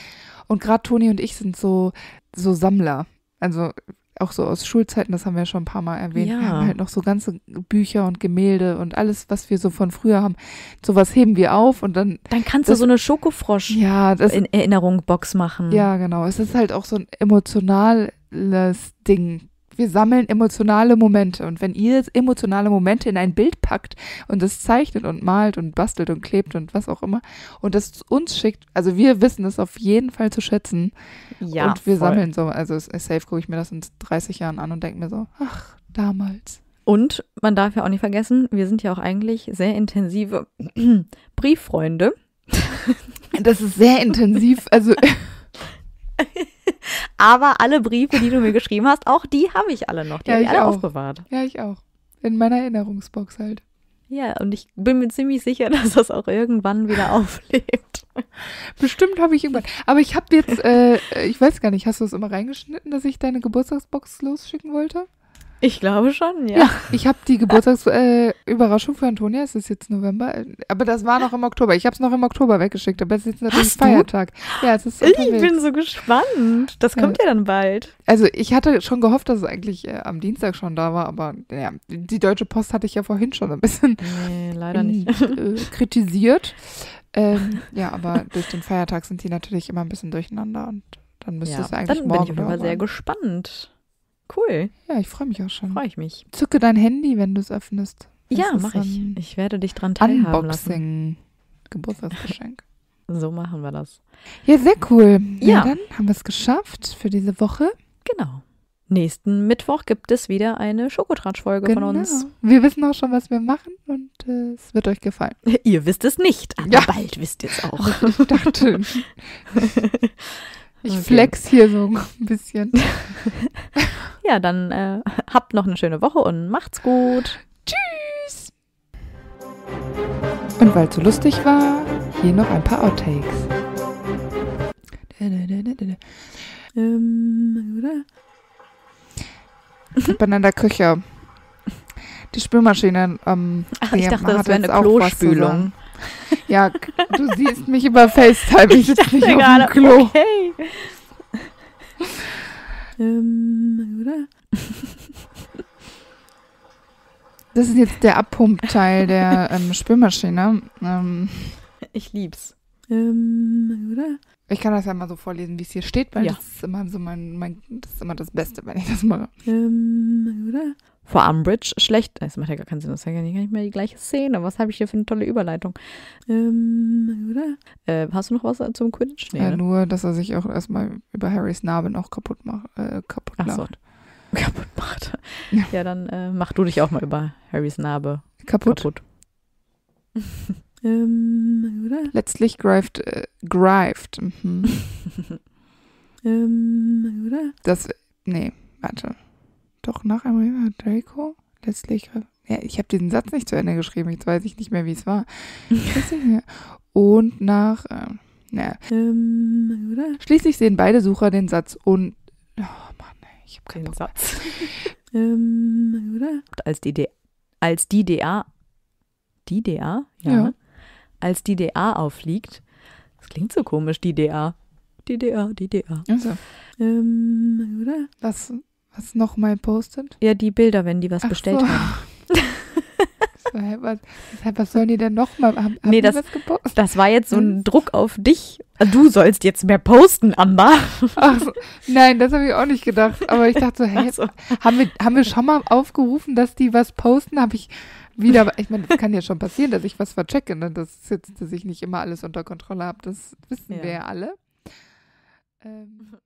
und gerade Toni und ich sind so so Sammler. Also auch so aus Schulzeiten, das haben wir ja schon ein paar Mal erwähnt. Ja. Wir haben halt noch so ganze Bücher und Gemälde und alles, was wir so von früher haben. Sowas heben wir auf und dann. Dann kannst das, du so eine Schokofrosch ja, das, in Erinnerung Box machen. Ja, genau. Es ist halt auch so ein emotionales Ding wir sammeln emotionale Momente. Und wenn ihr emotionale Momente in ein Bild packt und das zeichnet und malt und bastelt und klebt und was auch immer und das uns schickt, also wir wissen das auf jeden Fall zu schätzen. Ja. Und wir voll. sammeln so. Also safe gucke ich mir das in 30 Jahren an und denke mir so, ach, damals. Und man darf ja auch nicht vergessen, wir sind ja auch eigentlich sehr intensive Brieffreunde. Das ist sehr intensiv. Also. Aber alle Briefe, die du mir geschrieben hast, auch die habe ich alle noch. Die ja, habe ich alle auch. aufbewahrt. Ja, ich auch. In meiner Erinnerungsbox halt. Ja, und ich bin mir ziemlich sicher, dass das auch irgendwann wieder auflebt. Bestimmt habe ich irgendwann. Aber ich habe jetzt, äh, ich weiß gar nicht, hast du es immer reingeschnitten, dass ich deine Geburtstagsbox losschicken wollte? Ich glaube schon, ja. ja ich habe die Geburtstagsüberraschung äh, für Antonia, es ist jetzt November, äh, aber das war noch im Oktober. Ich habe es noch im Oktober weggeschickt, aber es ist jetzt natürlich Hast Feiertag. Ja, es ist Ich bin so gespannt. Das kommt ja. ja. dann bald. Also ich hatte schon gehofft, dass es eigentlich äh, am Dienstag schon da war, aber ja, die Deutsche Post hatte ich ja vorhin schon ein bisschen nee, leider nicht. Äh, kritisiert. Ähm, ja, aber durch den Feiertag sind die natürlich immer ein bisschen durcheinander und dann müsste ja, es eigentlich dann morgen. Dann bin ich aber sehr gespannt. Cool. Ja, ich freue mich auch schon. Freue ich mich. Zücke dein Handy, wenn du es öffnest. Das ja, mache ich. Ich werde dich dran teilhaben Unboxing. lassen. Geburtstagsgeschenk. so machen wir das. Ja, sehr cool. Ja. ja dann haben wir es geschafft für diese Woche. Genau. Nächsten Mittwoch gibt es wieder eine Schokotratsch-Folge genau. von uns. Wir wissen auch schon, was wir machen und äh, es wird euch gefallen. Ihr wisst es nicht, aber ja. bald wisst ihr es auch. Ich dachte. ich flex hier so ein bisschen. Ja, dann äh, habt noch eine schöne Woche und macht's gut. Tschüss. Und weil es so lustig war, hier noch ein paar Outtakes. Ähm, Banana Küche. Die Spülmaschine. Ähm, Ach, ich dachte, das wäre eine Klospülung. Ja, du siehst mich über FaceTime. Ich, ich sitze nicht auf dem Klo. Okay. Ähm, oder? Das ist jetzt der Abpumpteil der ähm, Spülmaschine. Ne? Ähm, ich lieb's. Ähm, oder? Ich kann das ja mal so vorlesen, wie es hier steht, weil ja. das ist immer so mein, mein, das ist immer das Beste, wenn ich das mache. Ähm, oder? vor Umbridge schlecht. Das macht ja gar keinen Sinn, das ist ja gar nicht mehr die gleiche Szene. Was habe ich hier für eine tolle Überleitung? Ähm, oder? Äh, hast du noch was äh, zum Quidditch? Nee, ja, äh, ne? nur, dass er sich auch erstmal über Harrys Narbe noch kaputt, macht. äh, kaputt Ach So. Kaputt macht. Ja, ja dann äh, mach du dich auch mal über Harrys Narbe kaputt. kaputt. ähm, oder? Letztlich greift, äh, greift. Mhm. ähm, oder? Das, nee, warte doch nach Amerika Draco letztlich. Äh, ja, ich habe diesen Satz nicht zu Ende geschrieben, jetzt weiß ich nicht mehr, wie es war. und nach. Äh, naja. ähm, oder? Schließlich sehen beide Sucher den Satz und. Oh Mann, ich habe keinen den Bock Satz. ähm, oder? Als die, D als die DA. Die DA? Ja. ja. Als die DA auffliegt. Das klingt so komisch, die DA. DDR, DDR. Also. Ähm, oder? Das was nochmal postet? Ja, die Bilder, wenn die was Ach bestellt so. haben. so, hey, was, was sollen die denn nochmal? Haben, haben nee, das, das war jetzt so ein hm? Druck auf dich. Du sollst jetzt mehr posten, Amber. Ach so, nein, das habe ich auch nicht gedacht. Aber ich dachte so, hey, so. Haben, wir, haben wir schon mal aufgerufen, dass die was posten? Habe ich wieder, ich meine, das kann ja schon passieren, dass ich was verchecke. Ne? Das ist jetzt, dass ich nicht immer alles unter Kontrolle habe. Das wissen ja. wir ja alle. Ähm. Mhm.